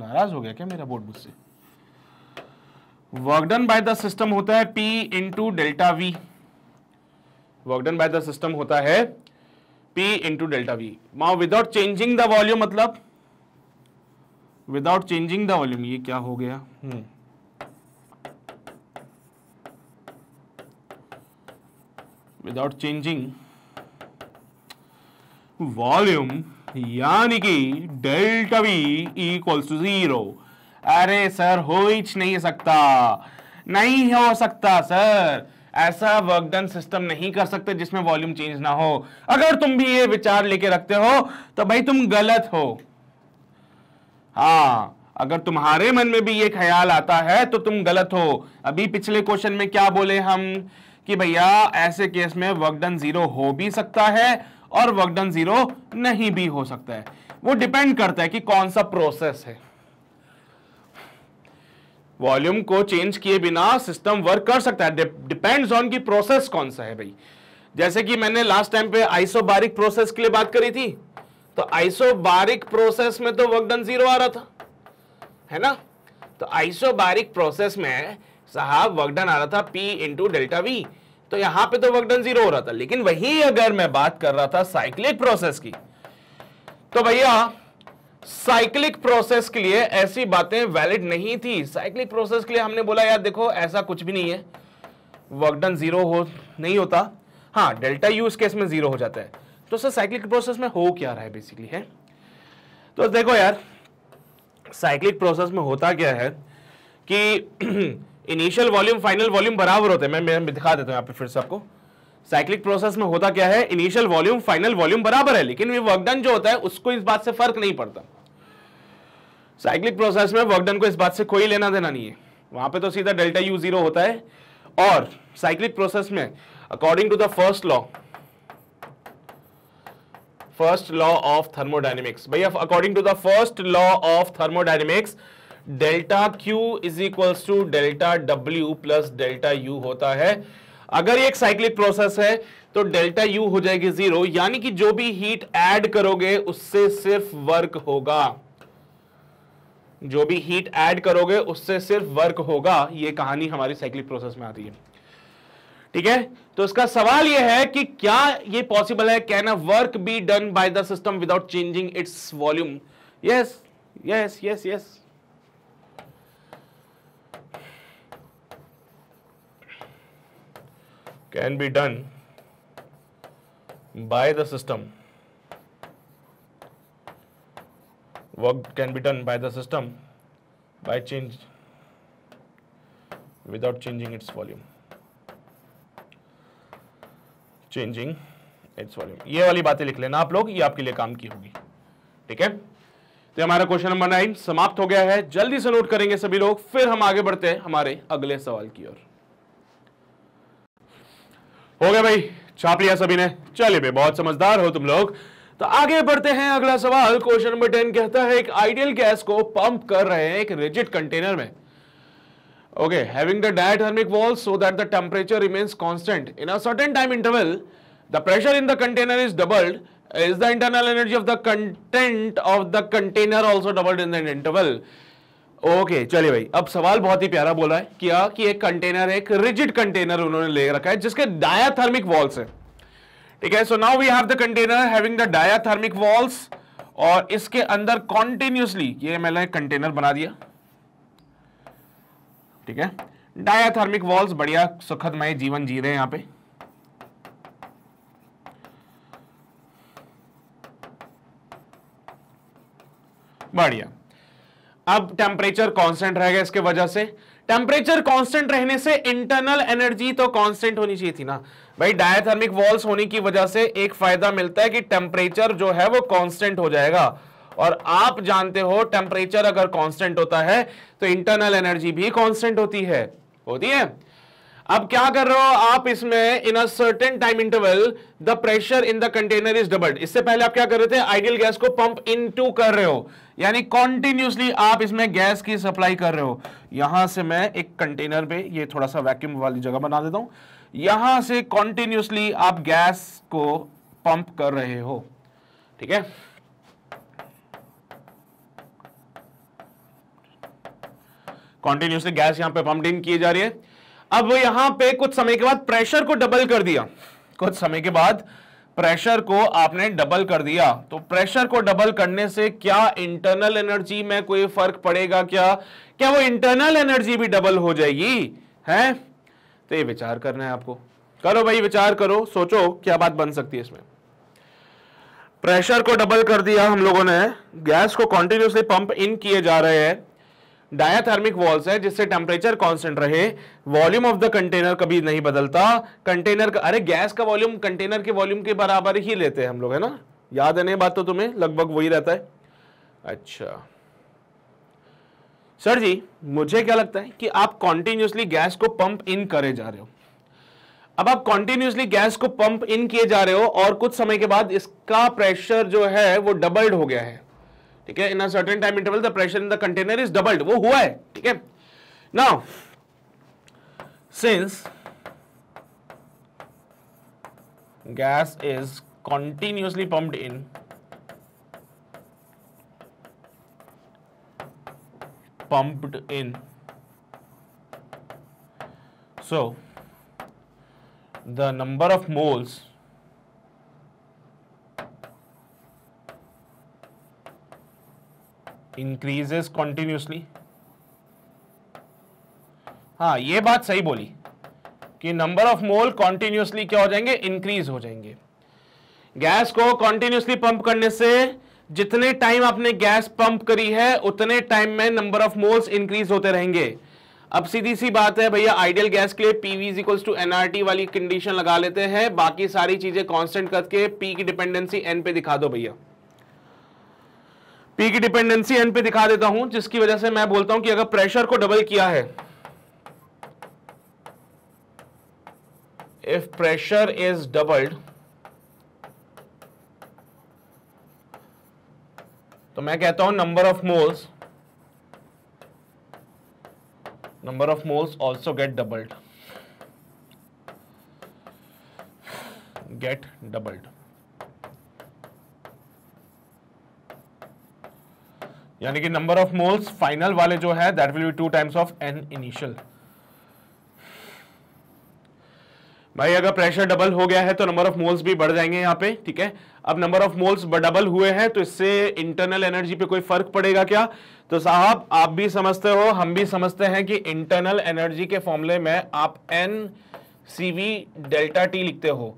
नाराज हो गया क्या मेरा बोर्ड मुझसे work done by the system होता है P into delta V work done by the system होता है पी इंटू डेल्टा वी माओ विदाउट चेंजिंग द वॉल्यूम मतलब विदाउट चेंजिंग द वॉल्यूम ये क्या हो गया हम्म without changing वॉल्यूम यानी कि delta V equals to zero अरे सर हो ही नहीं सकता नहीं हो सकता सर ऐसा वर्क डन सिस्टम नहीं कर सकते जिसमें वॉल्यूम चेंज ना हो अगर तुम भी ये विचार लेके रखते हो तो भाई तुम गलत हो हाँ अगर तुम्हारे मन में भी ये ख्याल आता है तो तुम गलत हो अभी पिछले क्वेश्चन में क्या बोले हम कि भैया ऐसे केस में वर्कडन जीरो हो भी सकता है और वर्कडन जीरो नहीं भी हो सकता है वो डिपेंड करता है कि कौन सा प्रोसेस है वॉल्यूम को चेंज किए बिना सिस्टम वर्क कर सकता है डिपेंड्स ऑन की प्रोसेस कौन सा है भाई जैसे कि मैंने लास्ट टाइम पे आइसोबारिक प्रोसेस के लिए बात करी थी तो आइसोबारिक प्रोसेस में तो वर्कडन जीरो आ रहा था है ना तो आइसोबारिक प्रोसेस में साहब वर्कडन आ रहा था पी इंटू डेल्टा वी तो यहां पे तो वर्कडन जीरो हो रहा था लेकिन वही अगर मैं बात कर रहा था साइक्लिक प्रोसेस की तो भैया साइक्लिक प्रोसेस के लिए ऐसी बातें वैलिड नहीं थी साइक्लिक प्रोसेस के लिए हमने बोला यार देखो ऐसा कुछ भी नहीं है वर्कडन जीरो हो नहीं होता हाँ डेल्टा यू इसके इसमें जीरो हो जाता है तो सर साइक्लिक प्रोसेस में हो क्या रहा है बेसिकली है तो देखो यार साइक्लिक प्रोसेस में होता क्या है कि इनिशियल वॉल्यूम फाइनल वॉल्यूम बराबर होते हैं मैं मैं दिखा देता हूं यहाँ पे फिर से आपको साइक्लिक प्रोसेस में होता क्या है इनिशियल वॉल्यूम फाइनल वॉल्यूम बराबर है लेकिन वर्कडन जो होता है उसको इस बात से फर्क नहीं पड़ता साइक्लिक प्रोसेस में वर्कडन को इस बात से कोई लेना देना नहीं है वहां पे तो सीधा डेल्टा यू जीरो होता है और साइक्लिक प्रोसेस में according to the first law first law of thermodynamics भैया according to the first law of thermodynamics delta Q is equal to delta W plus delta U होता है अगर ये एक साइक्लिक प्रोसेस है तो डेल्टा यू हो जाएगी जीरो यानी कि जो भी हीट ऐड करोगे उससे सिर्फ वर्क होगा जो भी हीट ऐड करोगे उससे सिर्फ वर्क होगा ये कहानी हमारी साइक्लिक प्रोसेस में आती है ठीक है तो इसका सवाल यह है कि क्या ये पॉसिबल है can a work be done by the system without changing its volume yes yes yes yes can be done by the system work can be done by the system by change without changing its volume changing its volume ये वाली बातें लिख लेना आप लोग ये आपके लिए काम की होगी ठीक है तो हमारा क्वेश्चन नंबर नाइन समाप्त हो गया है जल्दी से नोट करेंगे सभी लोग फिर हम आगे बढ़ते हैं हमारे अगले सवाल की ओर हो गया भाई छाप लिया सभी ने चलिए भाई बहुत समझदार हो तुम लोग तो आगे बढ़ते हैं अगला सवाल क्वेश्चन नंबर टेन कहता है एक आइडियल गैस को पंप कर रहे हैं एक रिजिट कंटेनर में okay having the diathermic wall so that the temperature remains constant in a certain time interval the pressure in the container is doubled is the internal energy of the content of the container also doubled in the interval okay चलिए भाई अब सवाल बहुत ही प्यारा बोला है क्या हाँ, कि एक कंटेनर एक रिजिड कंटेनर उन्होंने ले रखा है जिसके डायाथर्मिक वॉल्स है ठीक है so now we have the container having the diathermic walls और इसके अंदर कॉन्टिन्यूसली ये मैंने कंटेनर बना दिया ठीक है डायाथर्मिक वॉल्स बढ़िया सुखदमय जीवन जी रहे हैं यहां पे बढ़िया अब टेम्परेचर कांस्टेंट रहेगा इसके वजह से टेम्परेचर कांस्टेंट रहने से इंटरनल एनर्जी तो कांस्टेंट होनी चाहिए थी ना भाई डायथर्मिक वॉल्स होने की वजह से एक फायदा मिलता है कि टेम्परेचर जो है वो कांस्टेंट हो जाएगा और आप जानते हो टेम्परेचर अगर कांस्टेंट होता है तो इंटरनल एनर्जी भी कांस्टेंट होती है होती है अब क्या कर रहे हो आप इसमें in a certain time interval the pressure in the container is doubled इससे पहले आप क्या कर रहे थे आइडियल गैस को पंप इनटू कर रहे हो यानी कॉन्टिन्यूसली आप इसमें गैस की सप्लाई कर रहे हो यहां से मैं एक कंटेनर पे ये थोड़ा सा वैक्यूम वाली जगह बना देता हूं यहां से कॉन्टिन्यूसली आप गैस को पंप कर रहे हो ठीक है कॉन्टिन्यूसली गैस यहां पे पंप इन की जा रही है अब यहां पे कुछ समय के बाद प्रेशर को डबल कर दिया कुछ समय के बाद प्रेशर को आपने डबल कर दिया तो प्रेशर को डबल करने से क्या इंटरनल एनर्जी में कोई फर्क पड़ेगा क्या क्या वो इंटरनल एनर्जी भी डबल हो जाएगी है तो ये विचार करना है आपको करो भाई विचार करो सोचो क्या बात बन सकती है इसमें प्रेशर को डबल कर दिया हम लोगों ने गैस को कॉन्टिन्यूसली पंप इन किए जा रहे हैं डायाथर्मिक वॉल्स है जिससे टेम्परेचर कांस्टेंट रहे वॉल्यूम ऑफ द कंटेनर कभी नहीं बदलता कंटेनर का अरे गैस का वॉल्यूम कंटेनर के वॉल्यूम के बराबर ही लेते हैं हम लोग है ना याद है नहीं बात तो तुम्हें लगभग वही रहता है अच्छा सर जी मुझे क्या लगता है कि आप कॉन्टिन्यूसली गैस को पंप इन करे जा रहे हो अब आप कॉन्टिन्यूसली गैस को पंप इन किए जा रहे हो और कुछ समय के बाद इसका प्रेशर जो है वो डबल्ड हो गया है ठीक है in a certain time interval the pressure in the container is doubled वो हुआ है ठीक है now since gas is continuously pumped in pumped in so the number of moles increases continuously हाँ ये बात सही बोली कि नंबर ऑफ मोल कॉन्टिन्यूसली क्या हो जाएंगे इंक्रीज हो जाएंगे गैस को कॉन्टिन्यूसली पंप करने से जितने टाइम आपने गैस पंप करी है उतने टाइम में नंबर ऑफ मोल्स इंक्रीज होते रहेंगे अब सीधी सी बात है भैया आइडियल गैस के लिए पीवी टू एनआरटी वाली कंडीशन लगा लेते हैं बाकी सारी चीजें कांस्टेंट करके पी की डिपेंडेंसी एन पे दिखा दो भैया पी की डिपेंडेंसी एन पे दिखा देता हूं जिसकी वजह से मैं बोलता हूं कि अगर प्रेशर को डबल किया है इफ प्रेशर इज डबल्ड तो मैं कहता हूं number of moles number of moles also get doubled get doubled यानी कि नंबर ऑफ मोल्स फाइनल वाले जो है that will be two times of N initial भाई अगर प्रेशर डबल हो गया है तो नंबर ऑफ मोल्स भी बढ़ जाएंगे यहाँ पे ठीक है अब नंबर ऑफ मोल्स डबल हुए हैं तो इससे इंटरनल एनर्जी पे कोई फर्क पड़ेगा क्या तो साहब आप भी समझते हो हम भी समझते हैं कि इंटरनल एनर्जी के फॉर्मूले में आप एन सी डेल्टा टी लिखते हो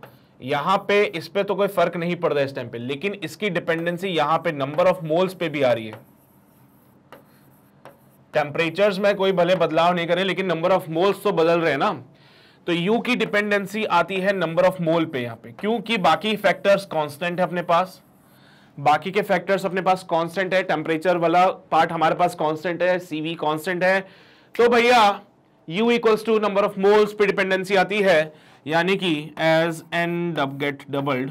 यहाँ पे इस पे तो कोई फर्क नहीं पड़ रहा इस टाइम पे लेकिन इसकी डिपेंडेंसी यहां पे नंबर ऑफ मोल्स पे भी आ रही है टेम्परेचर्स में कोई भले बदलाव नहीं करे लेकिन नंबर ऑफ मोल्स तो बदल रहे हैं ना तो यू की डिपेंडेंसी आती है नंबर ऑफ मोल पे यहां पे क्योंकि बाकी फैक्टर्स कांस्टेंट है अपने पास बाकी के फैक्टर्स अपने पास कांस्टेंट है टेम्परेचर वाला पार्ट हमारे पास कांस्टेंट है सीवी कांस्टेंट है तो भैया U equals to number of moles पे डिपेंडेंसी आती है यानी कि as N dub get doubled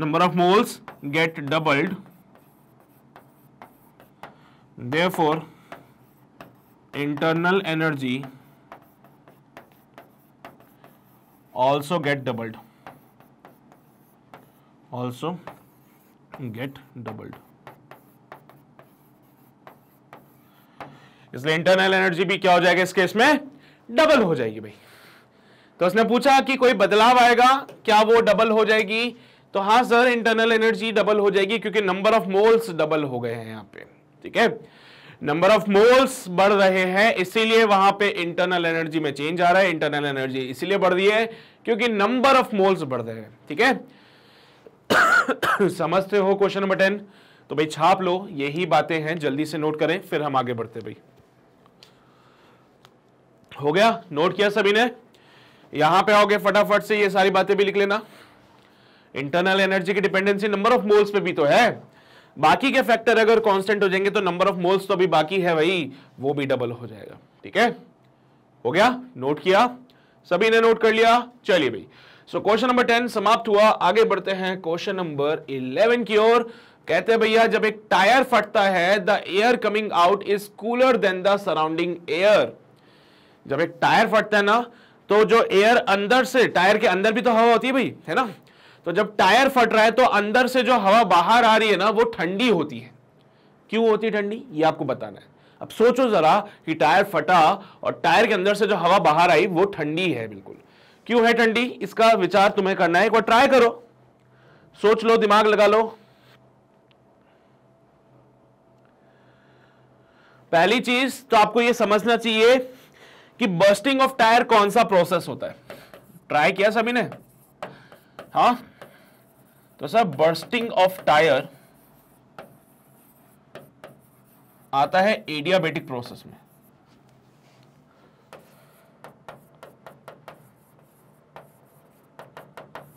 number of moles get doubled therefore internal energy also get doubled also get doubled इसलिए इंटरनल एनर्जी भी क्या हो जाएगा इस केस में डबल हो जाएगी भाई तो उसने पूछा कि कोई बदलाव आएगा क्या वो डबल हो जाएगी तो हाँ सर इंटरनल एनर्जी डबल हो जाएगी क्योंकि नंबर ऑफ मोल्स डबल हो गए हैं यहां पे ठीक है नंबर ऑफ मोल्स बढ़ रहे हैं इसीलिए वहां पे इंटरनल एनर्जी में चेंज आ रहा है इंटरनल एनर्जी इसीलिए बढ़ रही है क्योंकि नंबर ऑफ मोल्स बढ़ रहे हैं ठीक है समझते हो क्वेश्चन नंबर टेन तो भाई छाप लो यही बातें हैं जल्दी से नोट करें फिर हम आगे बढ़ते भाई हो गया नोट किया सभी ने यहां पे आओगे फटाफट से ये सारी बातें भी लिख लेना इंटरनल एनर्जी की डिपेंडेंसी नंबर ऑफ मोल्स पे भी तो है बाकी के फैक्टर अगर कांस्टेंट हो जाएंगे तो नंबर ऑफ मोल्स तो अभी बाकी है भाई वो भी डबल हो जाएगा ठीक है हो गया नोट किया सभी ने नोट कर लिया चलिए भाई सो क्वेश्चन नंबर टेन समाप्त हुआ आगे बढ़ते हैं क्वेश्चन नंबर इलेवन की ओर कहते हैं भैया जब एक टायर फटता है the air coming out is cooler than the surrounding air जब एक टायर फटता है ना तो जो एयर अंदर से टायर के अंदर भी तो हवा होती है भाई है ना तो जब टायर फट रहा है तो अंदर से जो हवा बाहर आ रही है ना वो ठंडी होती है क्यों होती है ठंडी ये आपको बताना है अब सोचो जरा कि टायर फटा और टायर के अंदर से जो हवा बाहर आई वो ठंडी है बिल्कुल क्यों है ठंडी इसका विचार तुम्हें करना है एक बार ट्राई करो सोच लो दिमाग लगा लो पहली चीज तो आपको यह समझना चाहिए कि बर्स्टिंग ऑफ टायर कौन सा प्रोसेस होता है ट्राई किया सभी ने हाँ तो सर बर्स्टिंग ऑफ टायर आता है एडियाबेटिक प्रोसेस में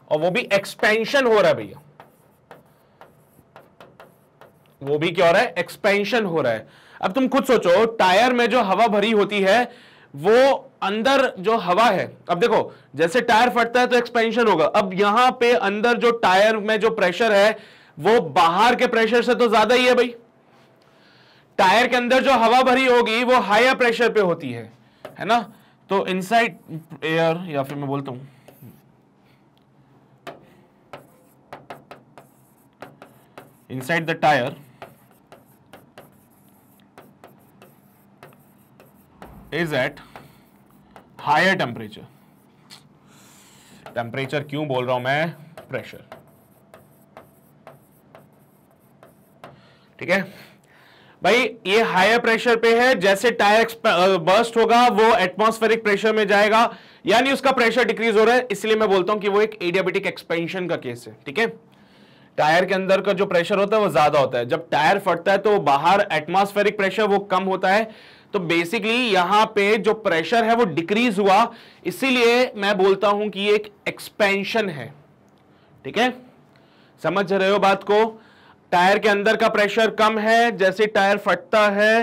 और वो भी एक्सपेंशन हो रहा है भैया वो भी क्या हो रहा है एक्सपेंशन हो रहा है अब तुम खुद सोचो टायर में जो हवा भरी होती है वो अंदर जो हवा है अब देखो जैसे टायर फटता है तो एक्सपेंशन होगा अब यहां पे अंदर जो टायर में जो प्रेशर है वो बाहर के प्रेशर से तो ज्यादा ही है भाई टायर के अंदर जो हवा भरी होगी वो हायर प्रेशर पे होती है है ना तो इनसाइड एयर या फिर मैं बोलता हूं inside the tyre is at higher temperature temperature क्यों बोल रहा हूं मैं प्रेशर ठीक है भाई ये हायर प्रेशर पे है जैसे टायर बर्स्ट होगा वो एटमॉस्फेरिक प्रेशर में जाएगा यानी उसका प्रेशर डिक्रीज हो रहा है इसलिए मैं बोलता हूं कि वो एक एडियाबेटिक एक्सपेंशन का केस है ठीक है टायर के अंदर का जो प्रेशर होता है वो ज्यादा होता है जब टायर फटता है तो बाहर एटमॉस्फेरिक प्रेशर वो कम होता है तो बेसिकली यहां पे जो प्रेशर है वो डिक्रीज हुआ इसीलिए मैं बोलता हूं कि एक एक्सपेंशन है ठीक है समझ रहे हो बात को टायर के अंदर का प्रेशर कम है जैसे टायर फटता है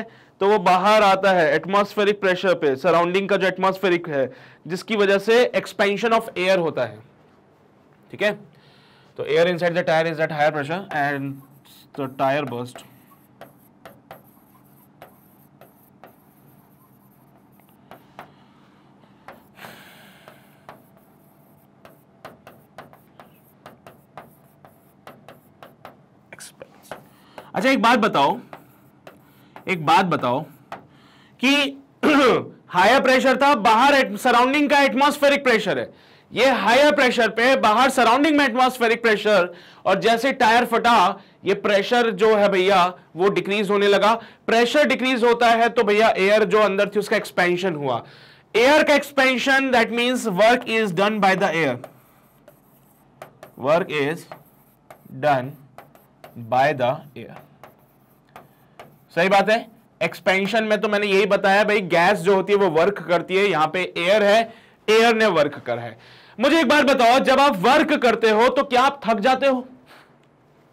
तो वो बाहर आता है एटमॉस्फेरिक प्रेशर पे सराउंडिंग का जो एटमॉस्फेरिक है जिसकी वजह से एक्सपेंशन ऑफ एयर होता है ठीक है तो air inside the tyre is at higher pressure and the tyre burst अच्छा एक बात बताओ एक बात बताओ कि हायर प्रेशर था बाहर सराउंडिंग का एटमॉस्फेरिक प्रेशर है ये हायर प्रेशर पे बाहर सराउंडिंग में एटमॉस्फेरिक प्रेशर और जैसे टायर फटा ये प्रेशर जो है भैया वो डिक्रीज होने लगा प्रेशर डिक्रीज होता है तो भैया एयर जो अंदर थी उसका एक्सपेंशन हुआ एयर का expansion that means work is done by the air work is done by the air सही बात है एक्सपेंशन में तो मैंने यही बताया भाई गैस जो होती है वो वर्क करती है यहां पे एयर है एयर ने वर्क कर है मुझे एक बार बताओ जब आप वर्क करते हो तो क्या आप थक जाते हो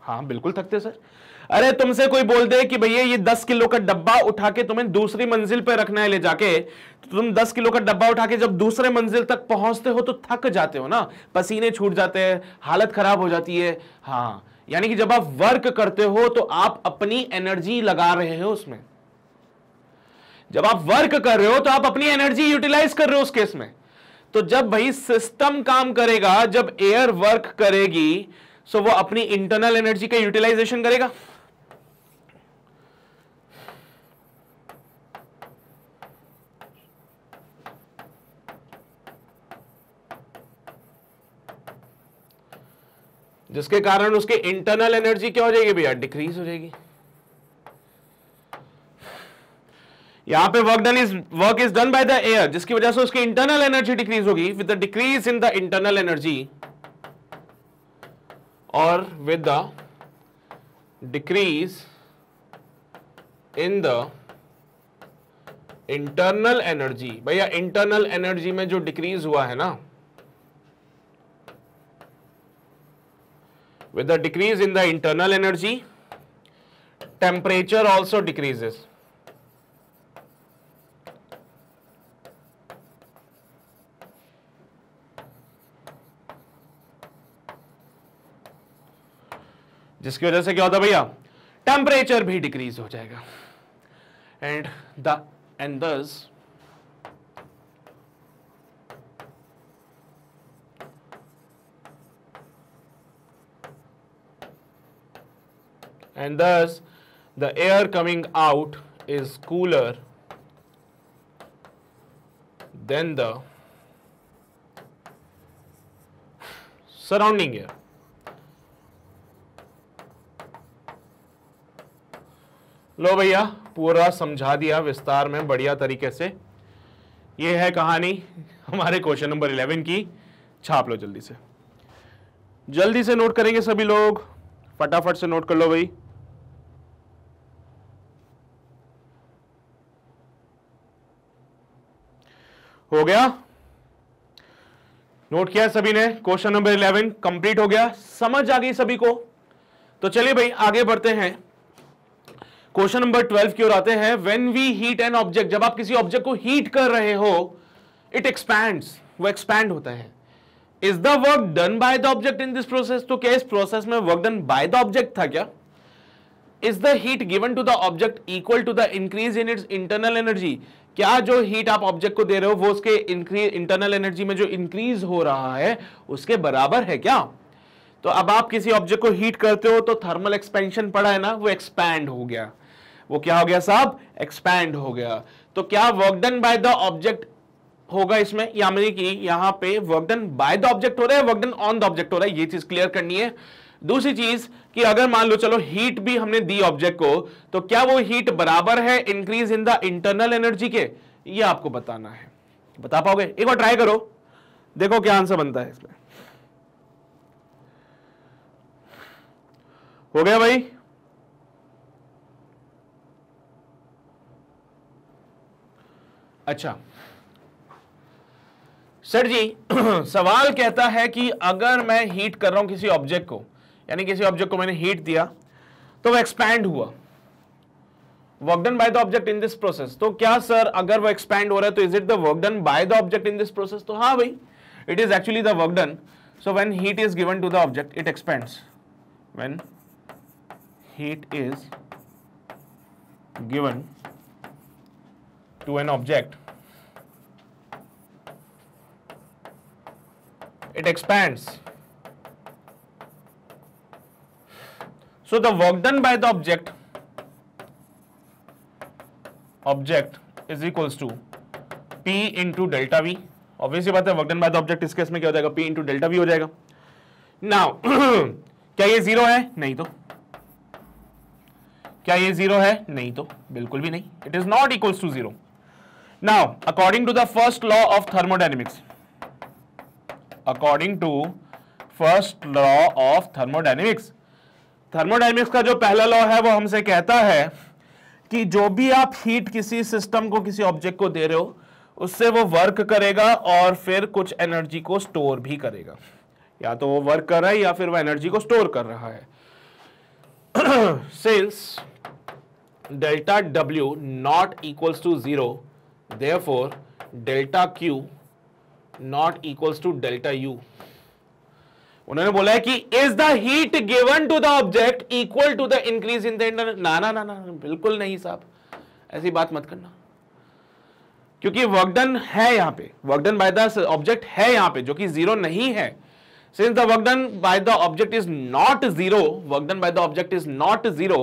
हाँ बिल्कुल थकते सर अरे तुमसे कोई बोल दे कि भैया ये दस किलो का डब्बा उठा के तुम्हें दूसरी मंजिल पर रखना है ले जाके तो तुम दस किलो का डब्बा उठा के जब दूसरे मंजिल तक पहुंचते हो तो थक जाते हो ना पसीने छूट जाते हैं हालत खराब हो जाती है हाँ यानी कि जब आप वर्क करते हो तो आप अपनी एनर्जी लगा रहे हो उसमें जब आप वर्क कर रहे हो तो आप अपनी एनर्जी यूटिलाइज कर रहे हो उस केस में तो जब भाई सिस्टम काम करेगा जब एयर वर्क करेगी सो वो अपनी इंटरनल एनर्जी का यूटिलाइजेशन करेगा जिसके कारण उसकी इंटरनल एनर्जी क्या हो जाएगी भैया डिक्रीज हो जाएगी यहां पे work done is work is done by the air जिसकी वजह से उसकी इंटरनल एनर्जी डिक्रीज होगी with the decrease in the internal energy और with the decrease in the internal energy भैया इंटरनल एनर्जी में जो डिक्रीज हुआ है ना with the decrease in the internal energy temperature also decreases जिसकी वजह से क्या होता भैया टेम्परेचर भी डिक्रीज हो जाएगा and the and thus and thus the air coming out is cooler than the surrounding air. लो भैया पूरा समझा दिया विस्तार में बढ़िया तरीके से ये है कहानी हमारे क्वेश्चन नंबर 11 की छाप लो जल्दी से जल्दी से नोट करेंगे सभी लोग फटाफट से नोट कर लो भाई हो गया नोट किया सभी ने क्वेश्चन नंबर इलेवन कंप्लीट हो गया समझ आ गई सभी को तो चलिए भाई आगे बढ़ते हैं क्वेश्चन नंबर ट्वेल्व की ओर आते हैं when we heat an object जब आप किसी ऑब्जेक्ट को हीट कर रहे हो इट एक्सपैंड वो एक्सपैंड होता है is the work done by the object in this process तो क्या इस प्रोसेस में work done by the object था क्या is the heat given to the object equal to the increase in its internal energy क्या जो heat आप object को दे रहे हो वो उसके इंक्रीज इंटरनल एनर्जी में जो इंक्रीज हो रहा है उसके बराबर है क्या तो अब आप किसी ऑब्जेक्ट को हीट करते हो तो थर्मल एक्सपेंशन पड़ा है ना वो एक्सपैंड हो गया वो क्या हो गया साहब एक्सपैंड हो गया तो क्या work done by the object होगा इसमें यानी कि यहां पे work done by the object हो रहा है work done on the object हो रहा है ये चीज क्लियर करनी है दूसरी चीज कि अगर मान लो चलो हीट भी हमने दी ऑब्जेक्ट को तो क्या वो हीट बराबर है increase in the internal energy के ये आपको बताना है बता पाओगे एक बार ट्राई करो देखो क्या आंसर बनता है इसमें हो गया भाई अच्छा सर जी सवाल कहता है कि अगर मैं हीट कर रहा हूं किसी ऑब्जेक्ट को यानी किसी ऑब्जेक्ट को मैंने हीट दिया तो वो एक्सपैंड हुआ done by the object in this process तो क्या सर अगर वो एक्सपैंड हो रहा है तो is it the done by the object in this process तो हाँ भाई it is actually the done so when heat is given to the object it expands when heat is given to an object it expands so the work done by the object object is equals to P into delta V obviously बात है work done by the object इस case में क्या हो जाएगा P into delta we हो जाएगा now क्या ये जीरो है नहीं तो क्या ये जीरो है नहीं तो बिल्कुल भी नहीं it is not equals to zero now according to the first law of thermodynamics according to first law of thermodynamics thermodynamics का जो पहला लॉ है वो हमसे कहता है कि जो भी आप हीट किसी सिस्टम को किसी ऑब्जेक्ट को दे रहे हो उससे वो वर्क करेगा और फिर कुछ एनर्जी को स्टोर भी करेगा या तो वो वर्क कर रहा है या फिर वो एनर्जी को स्टोर कर रहा है since delta W not equals to zero therefore delta Q not equals to delta U उन्होंने बोला है कि is the heat given to the object equal to the increase in the inter ना ना ना ना बिल्कुल नहीं साहब ऐसी बात मत करना क्योंकि वर्कडन है यहां पे वर्कडन बाय द ऑब्जेक्ट है यहां पे जो कि जीरो नहीं है since the work done by the object is not zero work done by the object is not zero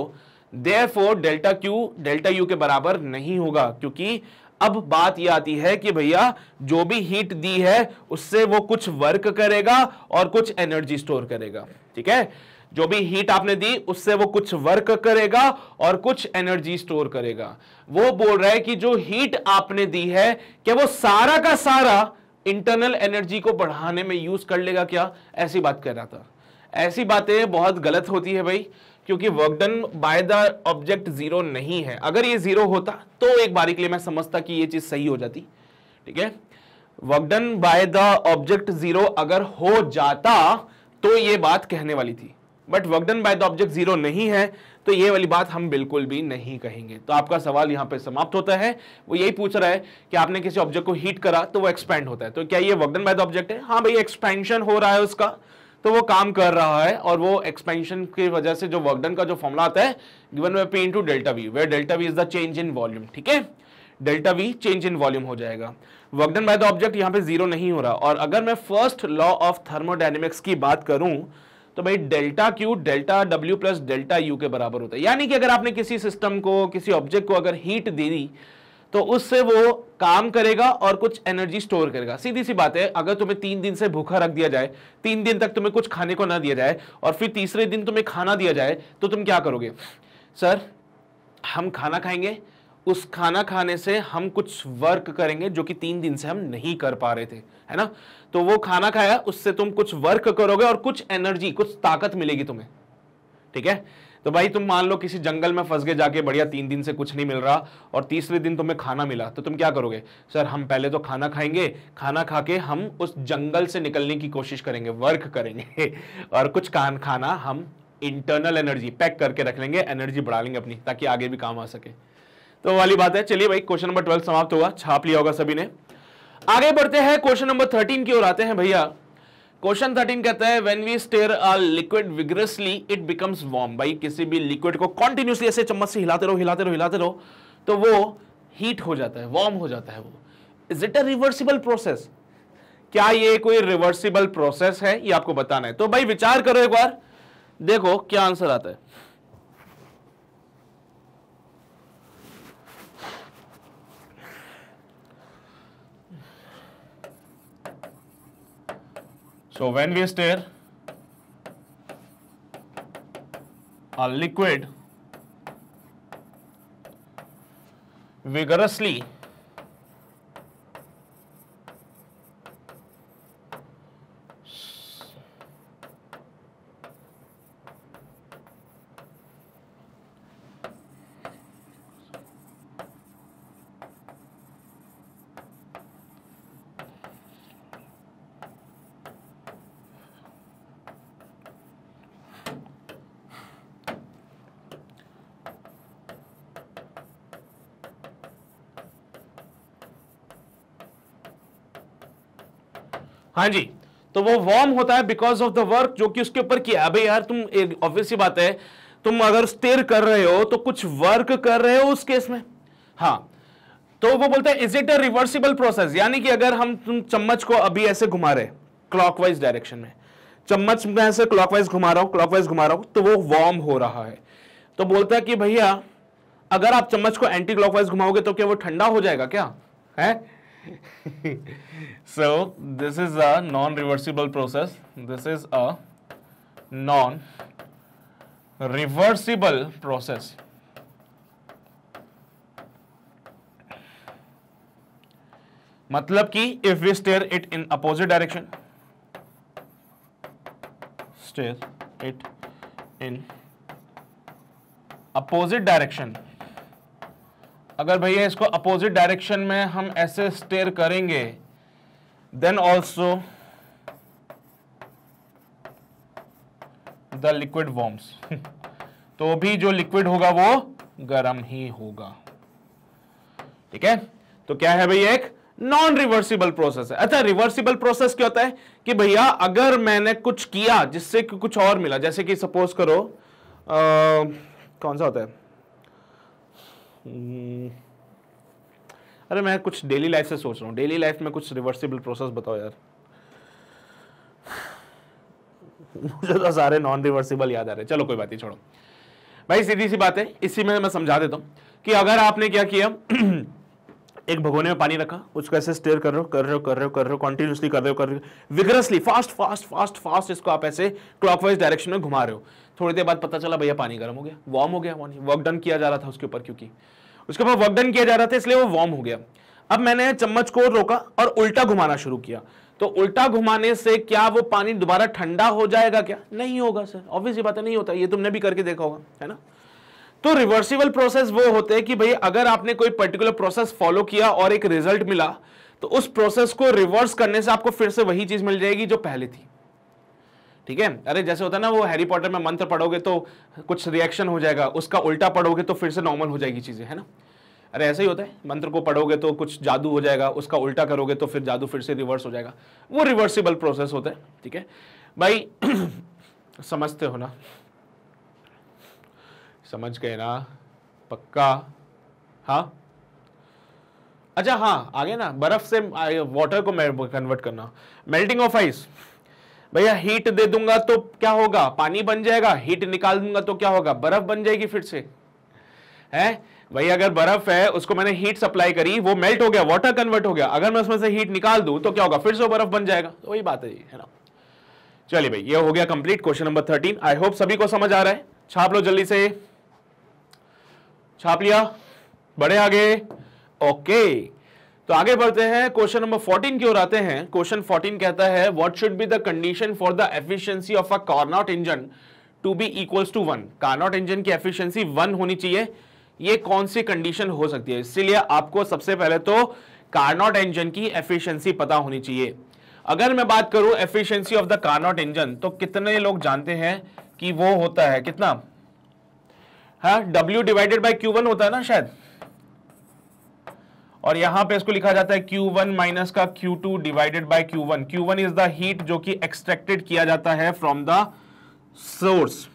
therefore delta Q delta U के बराबर नहीं होगा क्योंकि अब बात यह आती है कि भैया जो भी हीट दी है उससे वो कुछ वर्क करेगा और कुछ एनर्जी स्टोर करेगा ठीक है जो भी हीट आपने दी उससे वो कुछ वर्क करेगा और कुछ एनर्जी स्टोर करेगा वो बोल रहा है कि जो हीट आपने दी है क्या वो सारा का सारा इंटरनल एनर्जी को बढ़ाने में यूज कर लेगा क्या ऐसी बात कर रहा था ऐसी बातें बहुत गलत होती है भाई क्योंकि work done by the object zero नहीं है अगर ये जीरो होता तो एक बारी के लिए मैं समझता कि ये चीज सही हो जाती ठीक है work done by the object zero अगर हो जाता तो ये बात कहने वाली थी but work done by the object zero नहीं है तो ये वाली बात हम बिल्कुल भी नहीं कहेंगे तो आपका सवाल यहां पे समाप्त होता है वो यही पूछ रहा है कि आपने किसी ऑब्जेक्ट को हीट करा तो वो एक्सपेंड होता है तो क्या ये work done by the object है हाँ भाई एक्सपेंशन हो रहा है उसका तो वो काम कर रहा है और वो एक्सपेंशन की वजह से जो वर्कडन का जो फॉर्मला आता है given where P into delta V where delta V is the change in volume ठीक है delta V change in volume हो जाएगा वर्कडन बाय द ऑब्जेक्ट यहां पे जीरो नहीं हो रहा और अगर मैं फर्स्ट लॉ ऑफ थर्मोडाइनमिक्स की बात करूं तो भाई delta Q delta W plus delta U के बराबर होता है यानी कि अगर आपने किसी सिस्टम को किसी ऑब्जेक्ट को अगर हीट दे दी तो उससे वो काम करेगा और कुछ एनर्जी स्टोर करेगा सीधी सी बात है अगर तुम्हें तीन दिन से भूखा रख दिया जाए तीन दिन तक तुम्हें कुछ खाने को ना दिया जाए और फिर तीसरे दिन तुम्हें खाना दिया जाए तो तुम क्या करोगे सर हम खाना खाएंगे उस खाना खाने से हम कुछ वर्क करेंगे जो कि तीन दिन से हम नहीं कर पा रहे थे है ना तो वो खाना खाया उससे तुम कुछ वर्क करोगे और कुछ एनर्जी कुछ ताकत मिलेगी तुम्हें ठीक है तो भाई तुम मान लो किसी जंगल में फंस गए जाके बढ़िया तीन दिन से कुछ नहीं मिल रहा और तीसरे दिन तुम्हें खाना मिला तो तुम क्या करोगे सर हम पहले तो खाना खाएंगे खाना खा के हम उस जंगल से निकलने की कोशिश करेंगे वर्क करेंगे और कुछ कान खाना हम इंटरनल एनर्जी पैक करके रख लेंगे एनर्जी बढ़ा लेंगे अपनी ताकि आगे भी काम आ सके तो वाली बात है चलिए भाई क्वेश्चन नंबर ट्वेल्व समाप्त हुआ छाप लिया होगा सभी ने आगे बढ़ते हैं क्वेश्चन नंबर थर्टीन की ओर आते हैं भैया क्वेश्चन थर्टीन कहते हैं when we stir a liquid vigorously it becomes warm भाई किसी भी लिक्विड को कॉन्टिन्यूसली ऐसे चम्मच से हिलाते रहो हिलाते रहो हिलाते रहो तो वो हीट हो जाता है वार्म हो जाता है वो is it a reversible process क्या ये कोई रिवर्सिबल प्रोसेस है ये आपको बताना है तो भाई विचार करो एक बार देखो क्या आंसर आता है So when we stir a liquid vigorously हाँ जी तो वो वार्म होता है बिकॉज ऑफ द वर्क जो कि उसके ऊपर किया अभी यार तुम एक ऑब्वियस बात है तुम अगर स्टेर कर रहे हो तो कुछ वर्क कर रहे हो उस केस में हाँ तो वो बोलते हैं is it a reversible process यानी कि अगर हम तुम चम्मच को अभी ऐसे घुमा रहे क्लॉकवाइज डायरेक्शन में चम्मच में ऐसे क्लॉकवाइज घुमा रहा हूँ क्लॉकवाइज घुमा रहा हूं तो वो वार्म हो रहा है तो बोलता है कि भैया अगर आप चम्मच को एंटी क्लॉकवाइज घुमाओगे तो क्या वो ठंडा हो जाएगा क्या है so this is a non-reversible process. This is a non-reversible process. मतलब कि if we stir it in opposite direction stir it in opposite direction अगर भैया इसको अपोजिट डायरेक्शन में हम ऐसे स्टेयर करेंगे then also the liquid warms तो भी जो लिक्विड होगा वो गर्म ही होगा ठीक है तो क्या है भैया एक नॉन रिवर्सिबल प्रोसेस है अच्छा रिवर्सिबल प्रोसेस क्या होता है कि भैया अगर मैंने कुछ किया जिससे कुछ और मिला जैसे कि सपोज करो आ, कौन सा होता है हम्म। अरे मैं कुछ डेली लाइफ से सोच रहा हूँ डेली लाइफ में कुछ रिवर्सिबल प्रोसेस बताओ यार मुझे तो सारे नॉन रिवर्सिबल याद आ रहे चलो कोई बात नहीं छोड़ो भाई सीधी सी बात है इसी में मैं समझा देता हूँ कि अगर आपने क्या किया एक भगोने में पानी रखा उसको ऐसे स्टेयर कर रहे हो कर रहे हो कर रहे हो कर रहे हो कॉन्टिन्यूसली कर रहे हो कर रहे हो vigorously fast fast fast fast इसको आप ऐसे क्लॉकवाइज डायरेक्शन में घुमा रहे हो थोड़ी देर बाद पता चला भैया पानी गर्म हो गया वार्म हो गया वर्क डन किया जा रहा था उसके ऊपर क्योंकि उसके ऊपर वर्क डन किया जा रहा था इसलिए वो वार्म हो गया अब मैंने चम्मच को रोका और उल्टा घुमाना शुरू किया तो उल्टा घुमाने से क्या वो पानी दोबारा ठंडा हो जाएगा क्या नहीं होगा सर ऑब्वियसली बात है नहीं होता ये तुमने भी करके देखा होगा है ना तो रिवर्सिबल प्रोसेस वो होते हैं कि भाई अगर आपने कोई पर्टिकुलर प्रोसेस फॉलो किया और एक रिजल्ट मिला तो उस प्रोसेस को रिवर्स करने से आपको फिर से वही चीज मिल जाएगी जो पहले थी ठीक है अरे जैसे होता है ना वो हैरी पॉटर में मंत्र पढ़ोगे तो कुछ रिएक्शन हो जाएगा उसका उल्टा पढ़ोगे तो फिर से नॉर्मल हो जाएगी चीज़ें है ना अरे ऐसा ही होता है मंत्र को पढ़ोगे तो कुछ जादू हो जाएगा उसका उल्टा करोगे तो फिर जादू फिर से रिवर्स हो जाएगा वो रिवर्सिबल प्रोसेस होता है ठीक है भाई समझते हो ना समझ गए ना पक्का हाँ अच्छा हाँ आगे ना बर्फ से वाटर को कन्वर्ट करना मेल्टिंग ऑफ आइस भैया हीट दे दूंगा तो क्या होगा पानी बन जाएगा हीट निकाल दूंगा तो क्या होगा बर्फ बन जाएगी फिर से है भाई अगर बर्फ है उसको मैंने हीट सप्लाई करी वो मेल्ट हो गया वाटर कन्वर्ट हो गया अगर मैं उसमें से हीट निकाल दूं तो क्या होगा फिर से बर्फ बन जाएगा तो वही बात है जी है ना चलिए भाई ये हो गया complete question number thirteen I hope सभी को समझ आ रहा है छाप लो जल्दी से छाप लिया बड़े आगे ओके तो आगे बढ़ते हैं क्वेश्चन नंबर 14 की ओर आते हैं क्वेश्चन 14 कहता है what should be the condition for the efficiency of a Carnot engine to be equals to one Carnot engine की एफिशिएंसी वन होनी चाहिए ये कौन सी कंडीशन हो सकती है इसीलिए आपको सबसे पहले तो कार्नॉट इंजन की एफिशियंसी पता होनी चाहिए अगर मैं बात करूं efficiency of the Carnot engine तो कितने लोग जानते हैं कि वो होता है कितना डब्ल्यू डिवाइडेड बाई क्यू होता है ना शायद और यहां पे इसको लिखा जाता है Q1 वन माइनस का Q2 divided by Q one Q one is the heat जो कि एक्सट्रैक्टेड किया जाता है फ्रॉम द सोर्स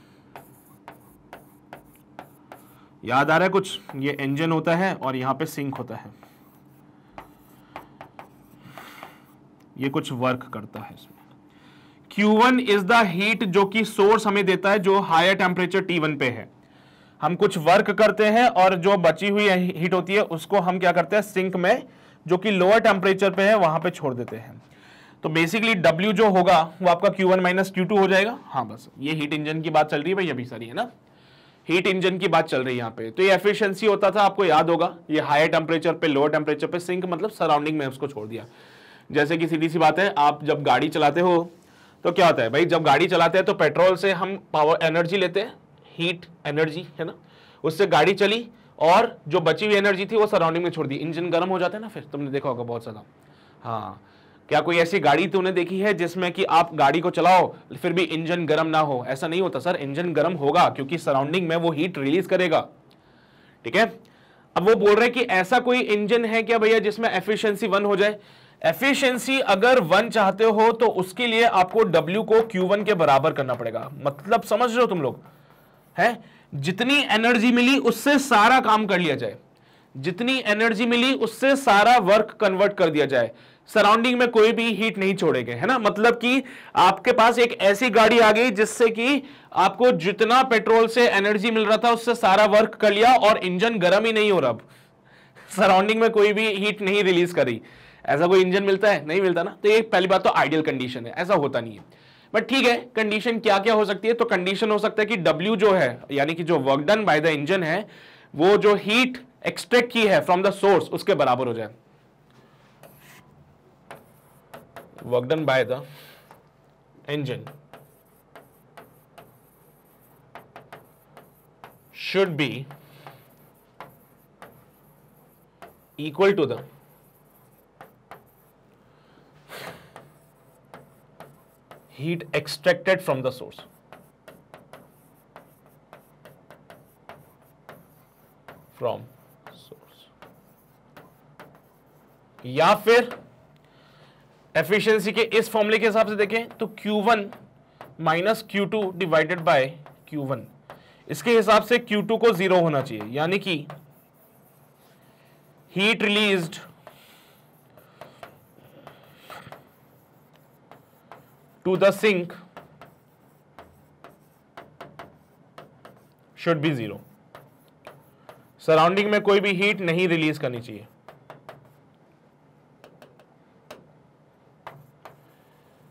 याद आ रहा है कुछ ये इंजन होता है और यहां पे सिंक होता है ये कुछ वर्क करता है इसमें Q1 one is the heat जो कि सोर्स हमें देता है जो हायर टेम्परेचर T1 पे है हम कुछ वर्क करते हैं और जो बची हुई हीट होती है उसको हम क्या करते हैं सिंक में जो कि लोअर टेम्परेचर पे है वहां पे छोड़ देते हैं तो बेसिकली W जो होगा वो आपका Q1 वन माइनस क्यू हो जाएगा हाँ बस ये हीट इंजन की बात चल रही है भाई अभी सारी है ना हीट इंजन की बात चल रही है यहाँ पे तो ये एफिशिएंसी होता था आपको याद होगा ये हायर टेम्परेचर पे लोअर टेम्परेचर पे सिंक मतलब सराउंडिंग में उसको छोड़ दिया जैसे कि सीधी सी बात है आप जब गाड़ी चलाते हो तो क्या होता है भाई जब गाड़ी चलाते हैं तो पेट्रोल से हम पावर एनर्जी लेते हैं हीट एनर्जी है ना उससे गाड़ी चली और जो बची हुई एनर्जी थी वो सराउंडिंग में छोड़ दी इंजन गर्म हो जाता है ना फिर तुमने देखा होगा बहुत ज़्यादा हाँ क्या कोई ऐसी गाड़ी तुमने देखी है जिसमें कि आप गाड़ी को चलाओ फिर भी इंजन गर्म ना हो ऐसा नहीं होता सर इंजन गर्म होगा क्योंकि सराउंडिंग में वो हीट रिलीज करेगा ठीक है अब वो बोल रहे हैं कि ऐसा कोई इंजन है क्या भैया जिसमें एफिशिएंसी वन हो जाए एफिशिएंसी अगर वन चाहते हो तो उसके लिए आपको डब्ल्यू को क्यू वन के बराबर करना पड़ेगा मतलब समझ रहे हो तुम लोग है जितनी एनर्जी मिली उससे सारा काम कर लिया जाए जितनी एनर्जी मिली उससे सारा वर्क कन्वर्ट कर दिया जाए सराउंडिंग में कोई भी हीट नहीं छोड़ेंगे है ना मतलब कि आपके पास एक ऐसी गाड़ी आ गई जिससे कि आपको जितना पेट्रोल से एनर्जी मिल रहा था उससे सारा वर्क कर लिया और इंजन गर्म ही नहीं हो रहा अब सराउंडिंग में कोई भी हीट नहीं रिलीज करी ऐसा कोई इंजन मिलता है नहीं मिलता ना तो ये पहली बात तो आइडियल कंडीशन है ऐसा होता नहीं है बट ठीक है कंडीशन क्या क्या हो सकती है तो कंडीशन हो सकता है कि डब्ल्यू जो है यानी कि जो work done by the engine है वो जो हीट एक्सट्रैक्ट की है फ्रॉम द सोर्स उसके बराबर हो जाए work done by the engine should be equal to the heat extracted from the source. From source. या फिर एफिशिएंसी के इस फॉर्मूले के हिसाब से देखें तो Q1 one minus Q two divided by one इसके हिसाब से Q2 को जीरो होना चाहिए यानी कि heat released to the sink should be zero surrounding में कोई भी हीट नहीं रिलीज करनी चाहिए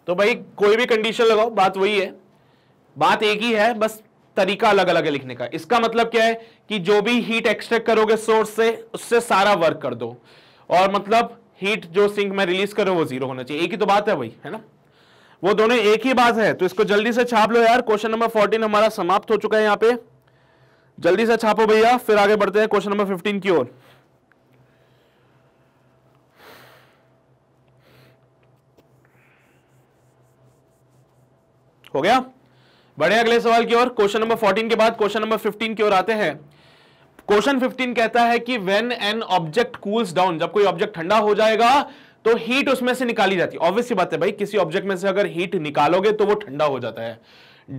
तो भाई कोई भी कंडीशन लगाओ बात वही है बात एक ही है बस तरीका अलग अलग है लिखने का इसका मतलब क्या है कि जो भी हीट एक्सट्रैक्ट करोगे सोर्स से उससे सारा वर्क कर दो और मतलब हीट जो सिंक में रिलीज करो वो जीरो होना चाहिए एक ही तो बात है भाई है ना वो दोनों एक ही बात है तो इसको जल्दी से छाप लो यार क्वेश्चन नंबर फोर्टीन हमारा समाप्त हो चुका है यहाँ पे जल्दी से छापो भैया फिर आगे बढ़ते हैं क्वेश्चन नंबर फिफ्टीन की ओर हो गया बढ़े अगले सवाल की ओर क्वेश्चन नंबर फोर्टीन के बाद क्वेश्चन नंबर फिफ्टीन की ओर आते हैं क्वेश्चन 15 कहता है कि when an object cools down जब कोई ऑब्जेक्ट ठंडा हो जाएगा तो हीट उसमें से निकाली जाती है ऑब्वियस बात है भाई किसी ऑब्जेक्ट में से अगर हीट निकालोगे तो वो ठंडा हो जाता है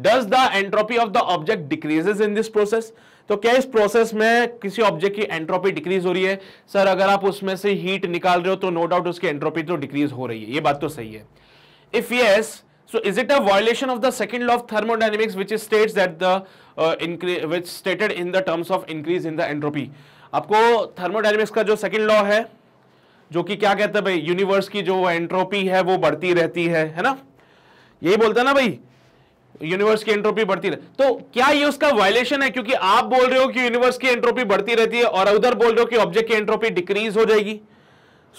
does the entropy of the object decreases in this process तो क्या इस प्रोसेस में किसी ऑब्जेक्ट की एंट्रोपी डिक्रीज हो रही है सर अगर आप उसमें से हीट निकाल रहे हो तो नो डाउट उसकी एंट्रोपी तो डिक्रीज हो रही है ये बात तो सही है if yes so is it a violation of the second law of thermodynamics which state that the uh, which stated in the terms of increase in the entropy आपको थर्मोडाइनमिक्स का जो सेकंड लॉ है जो कि क्या कहते हैं भाई यूनिवर्स की जो एंट्रोपी है वो बढ़ती रहती है है ना यही बोलते हैं ना भाई यूनिवर्स की एंट्रोपी बढ़ती रहती तो क्या ये उसका वायलेशन है क्योंकि आप बोल रहे हो कि यूनिवर्स की एंट्रोपी बढ़ती रहती है और उधर बोल रहे हो कि ऑब्जेक्ट की एंट्रोपी डिक्रीज हो जाएगी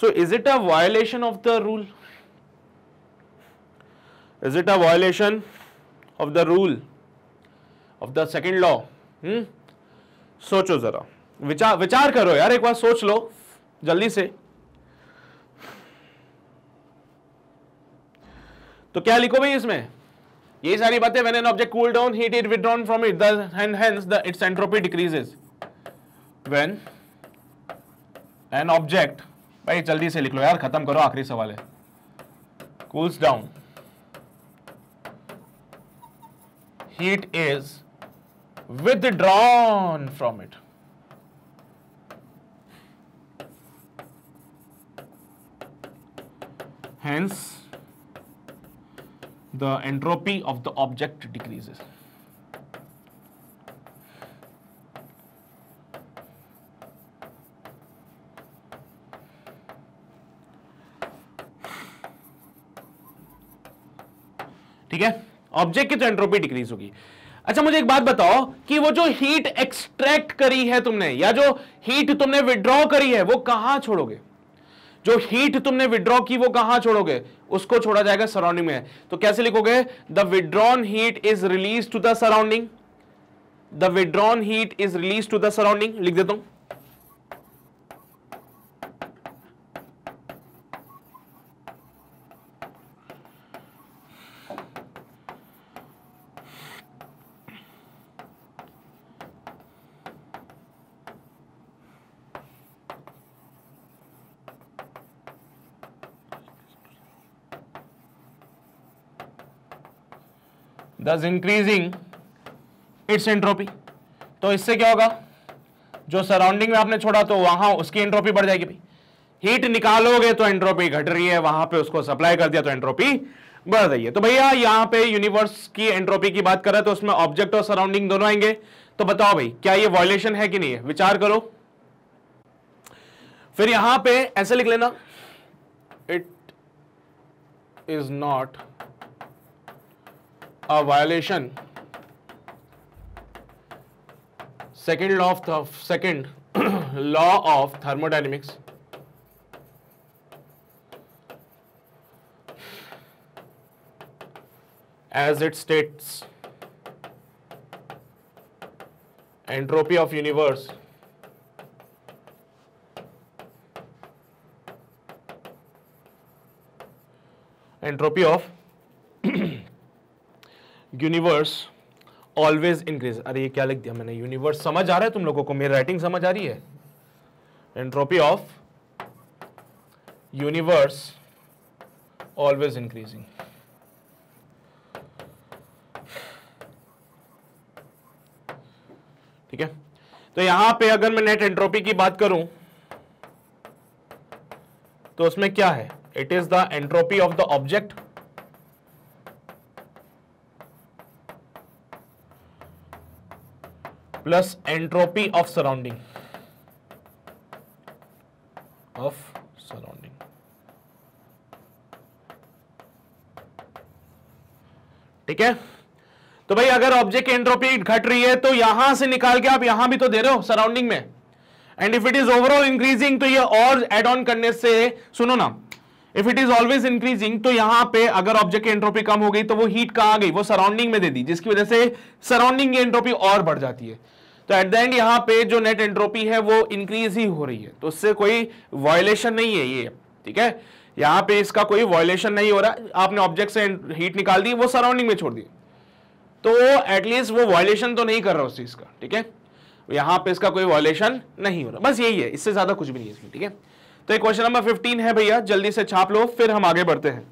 so is it a violation of the rule is it a violation of the rule of the second law सोचो जरा विचार विचार करो यार एक बार सोच लो जल्दी से तो क्या लिखो भाई इसमें ये सारी बातें when an object cool down heat it withdrawn from it and hence the its entropy decreases when an object भाई जल्दी से लिख लो यार खत्म करो आखिरी सवाल है cools down heat is withdrawn from it Hence, the entropy of the object decreases. ठीक है ऑब्जेक्ट की तो एंट्रोपी डिक्रीज होगी अच्छा मुझे एक बात बताओ कि वो जो हीट एक्सट्रैक्ट करी है तुमने या जो हीट तुमने विड्रॉ करी है वो कहां छोड़ोगे जो हीट तुमने विड्रॉ की वो कहां छोड़ोगे उसको छोड़ा जाएगा सराउंडिंग में तो कैसे लिखोगे the withdrawn heat is release to the surrounding the withdrawn heat is release to the surrounding लिख देता हूं दस इंक्रीजिंग इट्स एंट्रोपी तो इससे क्या होगा जो सराउंडिंग में आपने छोड़ा तो वहां उसकी एंट्रोपी बढ़ जाएगी भाई हीट निकालोगे तो एंट्रोपी घट रही है वहां पे उसको सप्लाई कर दिया तो एंट्रोपी बढ़ रही है तो भैया यहां पे यूनिवर्स की एंट्रोपी की बात कर रहे तो उसमें ऑब्जेक्ट और सराउंडिंग दोनों आएंगे तो बताओ भाई क्या ये वॉयलेशन है कि नहीं है विचार करो फिर यहां पे ऐसे लिख लेना it is not a violation second law of second law of thermodynamics as it states entropy of universe entropy of universe always increase अरे ये क्या लिख दिया मैंने यूनिवर्स समझ आ रहा है तुम लोगों को मेरी राइटिंग समझ आ रही है entropy of universe always increasing ठीक है तो यहां पे अगर मैं नेट एंट्रोपी की बात करूं तो उसमें क्या है it is the entropy of the object plus entropy of surrounding of surrounding ठीक है तो भाई अगर ऑब्जेक्ट की एंट्रोपी घट रही है तो यहां से निकाल के आप यहां भी तो दे रहे हो सराउंडिंग में and if it is overall increasing तो ये और एड ऑन करने से सुनो ना if it is always increasing तो यहां पे अगर ऑब्जेक्ट की एंट्रोपी कम हो गई तो वो हीट कहां गई वो सराउंडिंग में दे दी जिसकी वजह से सराउंडिंग की एंट्रोपी और बढ़ जाती है तो एट द एंड यहाँ पे जो नेट एंट्रोपी है वो इंक्रीज ही हो रही है तो उससे कोई वायोलेशन नहीं है ये ठीक है यहाँ पे इसका कोई वायोलेशन नहीं हो रहा आपने ऑब्जेक्ट से हीट निकाल दी वो सराउंडिंग में छोड़ दी तो एटलीस्ट वो वायोलेशन तो नहीं कर रहा उस चीज़ का ठीक है यहां पे इसका कोई वायोलेशन नहीं हो रहा बस यही है इससे ज़्यादा कुछ भी नहीं है इसमें ठीक है तो ये क्वेश्चन नंबर फिफ्टीन है भैया जल्दी से छाप लो फिर हम आगे बढ़ते हैं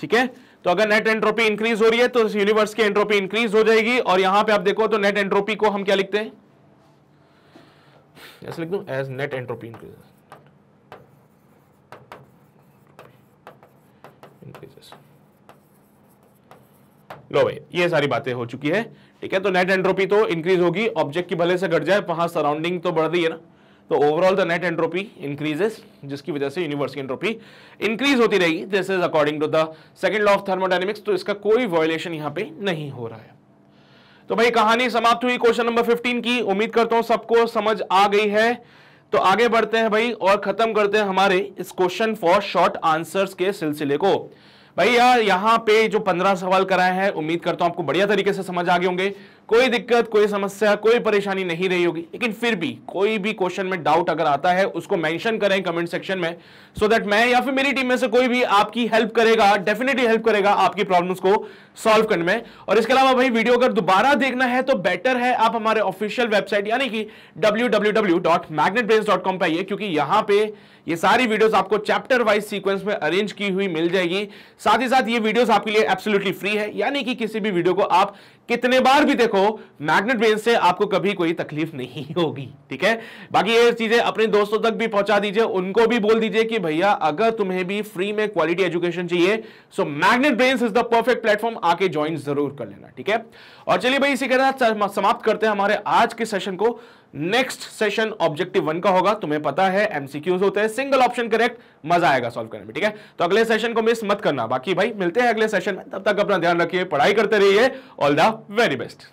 ठीक है तो अगर नेट एंट्रोपी इंक्रीज हो रही है तो इस यूनिवर्स की एंट्रोपी इंक्रीज हो जाएगी और यहां पे आप देखो तो नेट एंट्रोपी को हम क्या लिखते हैं ऐसे लिख दूं एज नेट एंट्रोपी इंक्रीज लो भाई ये सारी बातें हो चुकी है ठीक है तो नेट एंट्रोपी तो इंक्रीज होगी ऑब्जेक्ट की भले से घट जाए वहां सराउंडिंग तो बढ़ रही है ना तो overall the net entropy increases जिसकी वजह से यूनिवर्स की एंट्रोपी इंक्रीज होती रहेगी this is according to the second law of thermodynamics तो इसका कोई वॉयलेशन यहां पे नहीं हो रहा है तो भाई कहानी समाप्त हुई क्वेश्चन नंबर 15 की उम्मीद करता हूं सबको समझ आ गई है तो आगे बढ़ते हैं भाई और खत्म करते हैं हमारे इस क्वेश्चन फॉर शॉर्ट आंसर के सिलसिले को भाई यार यहाँ पे जो पंद्रह सवाल कराए हैं उम्मीद करता हूं आपको बढ़िया तरीके से समझ आ गए होंगे कोई दिक्कत कोई समस्या कोई परेशानी नहीं रही होगी लेकिन फिर भी कोई भी क्वेश्चन में डाउट अगर आता है उसको मेंशन करें कमेंट सेक्शन में सो so दैट मैं या फिर मेरी टीम में से कोई भी आपकी हेल्प करेगा डेफिनेटली हेल्प करेगा आपकी प्रॉब्लम्स को सॉल्व करने में और इसके अलावा भाई वीडियो अगर दोबारा देखना है तो बेटर है आप हमारे ऑफिशियल वेबसाइट यानी कि डब्ल्यू पर आइए क्योंकि यहां पे ये सारी वीडियोस आपको चैप्टर वाइज सीक्वेंस में अरेंज की हुई मिल जाएगी साथ ही साथ ये वीडियोस आपके लिए एब्सोल्युटली फ्री है यानी कि किसी भी वीडियो को आप कितने बार भी देखो मैग्नेट वेव से आपको कभी कोई तकलीफ नहीं होगी ठीक है बाकी ये चीजें अपने दोस्तों तक भी पहुंचा दीजिए उनको भी बोल दीजिए कि भैया अगर तुम्हें भी फ्री में क्वालिटी एजुकेशन चाहिए so Magnet Brain is the perfect platform आके ज्वाइन जरूर कर लेना ठीक है और चलिए भाई इसी के साथ समाप्त करते हैं हमारे आज के सेशन को नेक्स्ट सेशन ऑब्जेक्टिव वन का होगा तुम्हें पता है एमसीक्यूज होते हैं सिंगल ऑप्शन करेक्ट मजा आएगा सॉल्व करने में ठीक है तो अगले सेशन को मिस मत करना बाकी भाई मिलते हैं अगले सेशन में तब तक अपना ध्यान रखिए पढ़ाई करते रहिए ऑल द वेरी बेस्ट